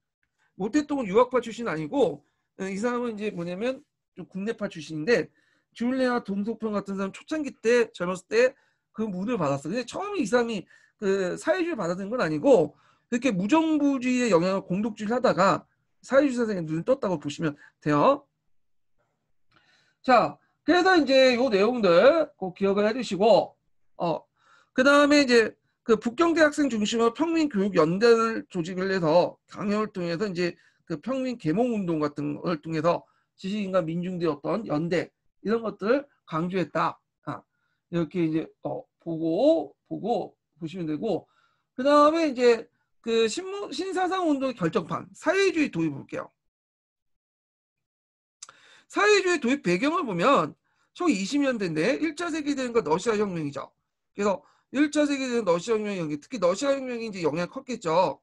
모태똥은 유학파 출신 아니고 어, 이 사람은 이제 뭐냐면 좀 국내파 출신인데 주울레나 등소평 같은 사람 초창기 때 젊었을 때그 문을 받았어. 근데 처음에 이 사람이 그 사회주의 를 받아든 건 아니고 이렇게 무정부주의의 영향을 공독주의를 하다가 사회주의 선생님 눈을 떴다고 보시면 돼요. 자, 그래서 이제 요 내용들 꼭 기억을 해주시고, 어, 그 다음에 이제 그 북경대학생 중심으로 평민교육연대를 조직을 해서 강연을 통해서 이제 그 평민 계몽운동 같은 걸 통해서 지식인과 민중들의 어떤 연대 이런 것들을 강조했다. 아, 이렇게 이제 어, 보고 보고 보시면 되고 그 다음에 이제 그 신문 신사상 운동의 결정판 사회주의 도입 볼게요. 사회주의 도입 배경을 보면 총9 2 0년대인데 1차 세계대전과 러시아 혁명이죠. 그래서 1차 세계대전 러시아 혁명이 특히 러시아 혁명이 이제 영향이 컸겠죠.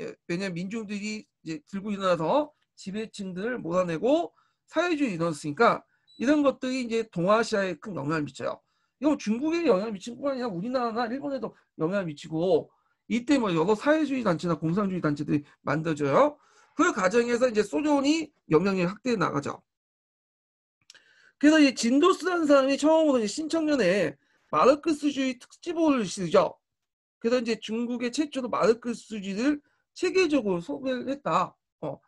예, 왜냐하면 민중들이 이제 들고 일어나서 지배층들을 몰아내고 사회주의 일어났으니까 이런 것들이 이제 동아시아에 큰 영향을 미쳐요. 이거 중국에 영향을 미친 뿐 아니라 우리나라나 일본에도 영향을 미치고 이때 뭐 여러 사회주의 단체나 공산주의 단체들이 만들어져요. 그 과정에서 이제 소련이 영향력 확대해 나가죠. 그래서 이 진도스라는 사람이 처음으로 이제 신청년에 마르크스주의 특집을 쓰죠. 그래서 이제 중국의 최초로 마르크스주의를 체계적으로 소개를 했다. 어.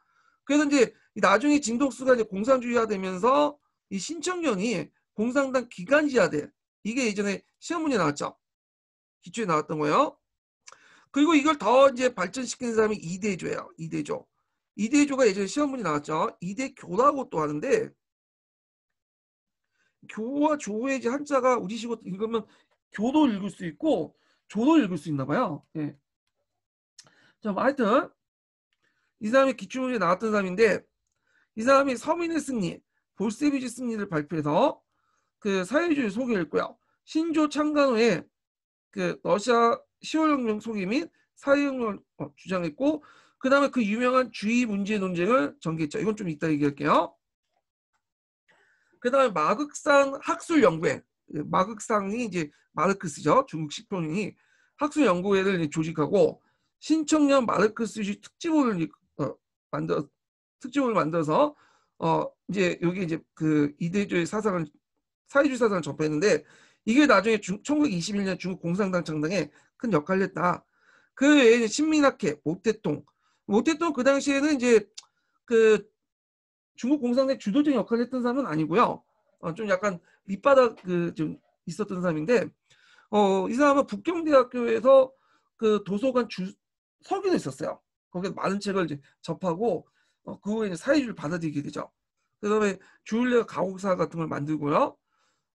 그래서 이제 나중에 진도수가 이제 공산주의화 되면서 이 신청년이 공산당 기간지하들 이게 예전에 시험문제 나왔죠. 기초에 나왔던 거예요. 그리고 이걸 더 이제 발전시키는 사람이 이대조예요. 이대조. 이대조가 예전에 시험문제 나왔죠. 이대교라고 또 하는데 교와 조의 제 한자가 우리식으로 읽으면 교도 읽을 수 있고 조도 읽을 수 있나 봐요. 예. 자, 뭐 하여튼 이 사람이 기초문제 나왔던 사람인데 이 사람이 서민의 승리, 볼세비지 승리를 발표해서 그 사회주의 소개 읽고요. 신조 창간 후에 그 러시아 시월혁명 소개 및 사회혁명 어, 주장했고 그 다음에 그 유명한 주의 문제 논쟁을 전개했죠. 이건 좀 이따 얘기할게요. 그 다음에 마극상 학술 연구회 그 마극상이 이제 마르크스죠. 중국 식평이 학술 연구회를 조직하고 신청년 마르크스주의 특집을 어, 만들 특집을 만들어서 어 이제 여기 이제 그이대주의 사상을 사회주의사상 접했는데 이게 나중에 중, 1921년 중국 공산당 창당에 큰 역할을 했다. 그 외에 신민학회, 모태통. 모태통 그 당시에는 이제 그 중국 공산당 의 주도적인 역할을 했던 사람은 아니고요. 어, 좀 약간 밑바닥 그 좀 있었던 사람인데 어, 이 사람은 북경대학교에서 그 도서관 주 서기도 있었어요. 거기에 많은 책을 이제 접하고 어, 그 후에 사회주의를 받아들이게 되죠. 그 다음에 주울레 가옥사 같은 걸 만들고요.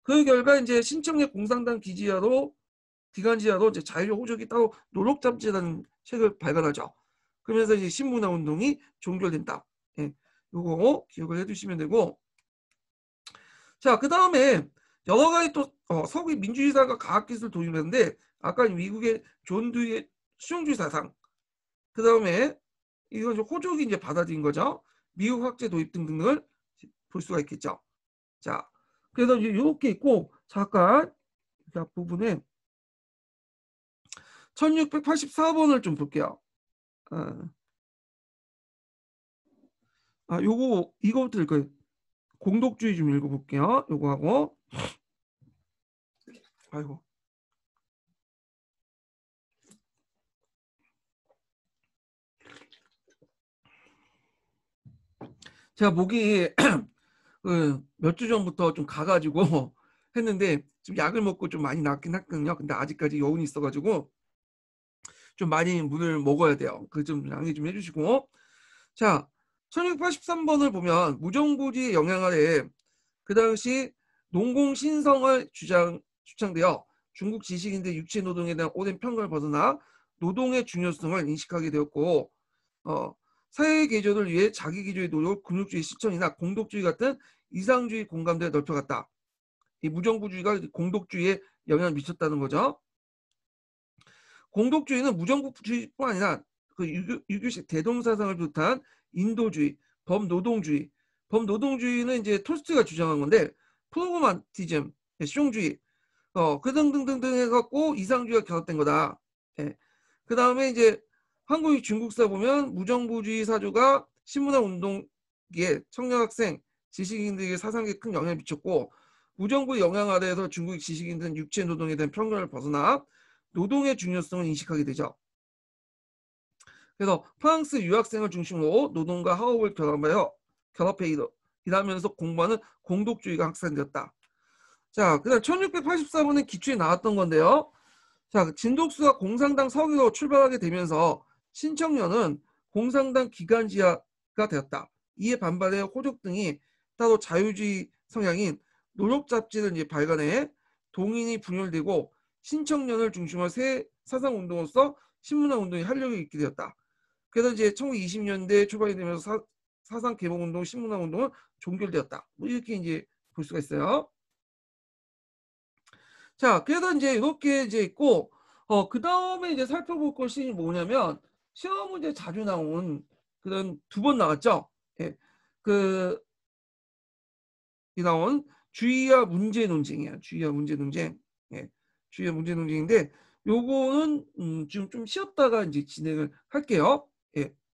그 결과 이제 신청의 공산당 기지야로기간지야로 이제 자유 호족이 따로 노력잡지라는 책을 발간하죠. 그러면서 이제 신문화 운동이 종결된다. 예. 요거 기억을 해두시면 되고. 자, 그 다음에 여러 가지 또 어, 서구의 민주주의 사가 과학기술 도입했는데 아까 미국의 존 두의 수용주의 사상. 그 다음에 이건 이제 호족이 이제 받아들인 거죠. 미국 학제 도입 등등을 볼 수가 있겠죠. 자, 그래서 이제 이렇게 있고 잠깐 앞부분에 1684번을 좀 볼게요. 어. 아, 요거 이거부터 읽어요. 공독주의 좀 읽어볼게요. 요거 하고 아이고 제가 목이 예, 몇주 전부터 좀 가가지고 했는데 지금 약을 먹고 좀 많이 낫긴 했거든요. 근데 아직까지 여운이 있어가지고 좀 많이 물을 먹어야 돼요. 그 좀 양해 좀 해주시고 자 1683번을 보면 무정부지의 영향 아래 그 당시 농공 신성을 주장 주창되어 중국 지식인들 육체 노동에 대한 오랜 평가를 벗어나 노동의 중요성을 인식하게 되었고 어, 사회 개조를 위해 자기 기조의 노력, 근육주의 실천이나 공독주의 같은 이상주의 공감대에 넓혀갔다. 이 무정부주의가 공독주의에 영향을 미쳤다는 거죠. 공독주의는 무정부주의뿐 아니라 그 유교, 유교식 대동사상을 비롯한 인도주의, 범노동주의, 범노동주의는 이제 톨스트가 주장한 건데 프로그마티즘, 실용주의, 예, 어, 그 등등등등 해갖고 이상주의가 결합된 거다. 예. 그 다음에 이제 한국이 중국사 보면 무정부주의 사조가 신문화 운동기에 청년학생, 지식인들에게 사상에 큰 영향을 미쳤고 우정부의 영향 아래에서 중국 지식인들은 육체 노동에 대한 편견을 벗어나 노동의 중요성을 인식하게 되죠. 그래서 프랑스 유학생을 중심으로 노동과 학업을 결합하여 결합해 일하면서 공부하는 공독주의가 확산되었다. 자, 그다음 1684번에 기초에 나왔던 건데요. 자, 진독수가 공산당 서기로 출발하게 되면서 신청년은 공산당 기간지하가 되었다. 이에 반발해 호족 등이 따로 자유주의 성향인 노력 잡지를 이제 발간해 동인이 분열되고 신청년을 중심으로 새 사상 운동으로서 신문화 운동이 활력이 있게 되었다. 그래서 이제 1920년대 초반이 되면서 사, 사상 개봉 운동, 신문화 운동은 종결되었다. 뭐 이렇게 이제 볼 수가 있어요. 자, 그래서 이제 이렇게 이제 있고, 어, 그 다음에 이제 살펴볼 것이 뭐냐면, 시험 문제 자주 나온 그런 두 번 나왔죠. 예. 그, 이 나온 주의와 문제 논쟁이야. 주의와 문제 논쟁. 예. 주의와 문제 논쟁인데 요거는 음, 지금 좀 쉬었다가 이제 진행을 할게요. 예.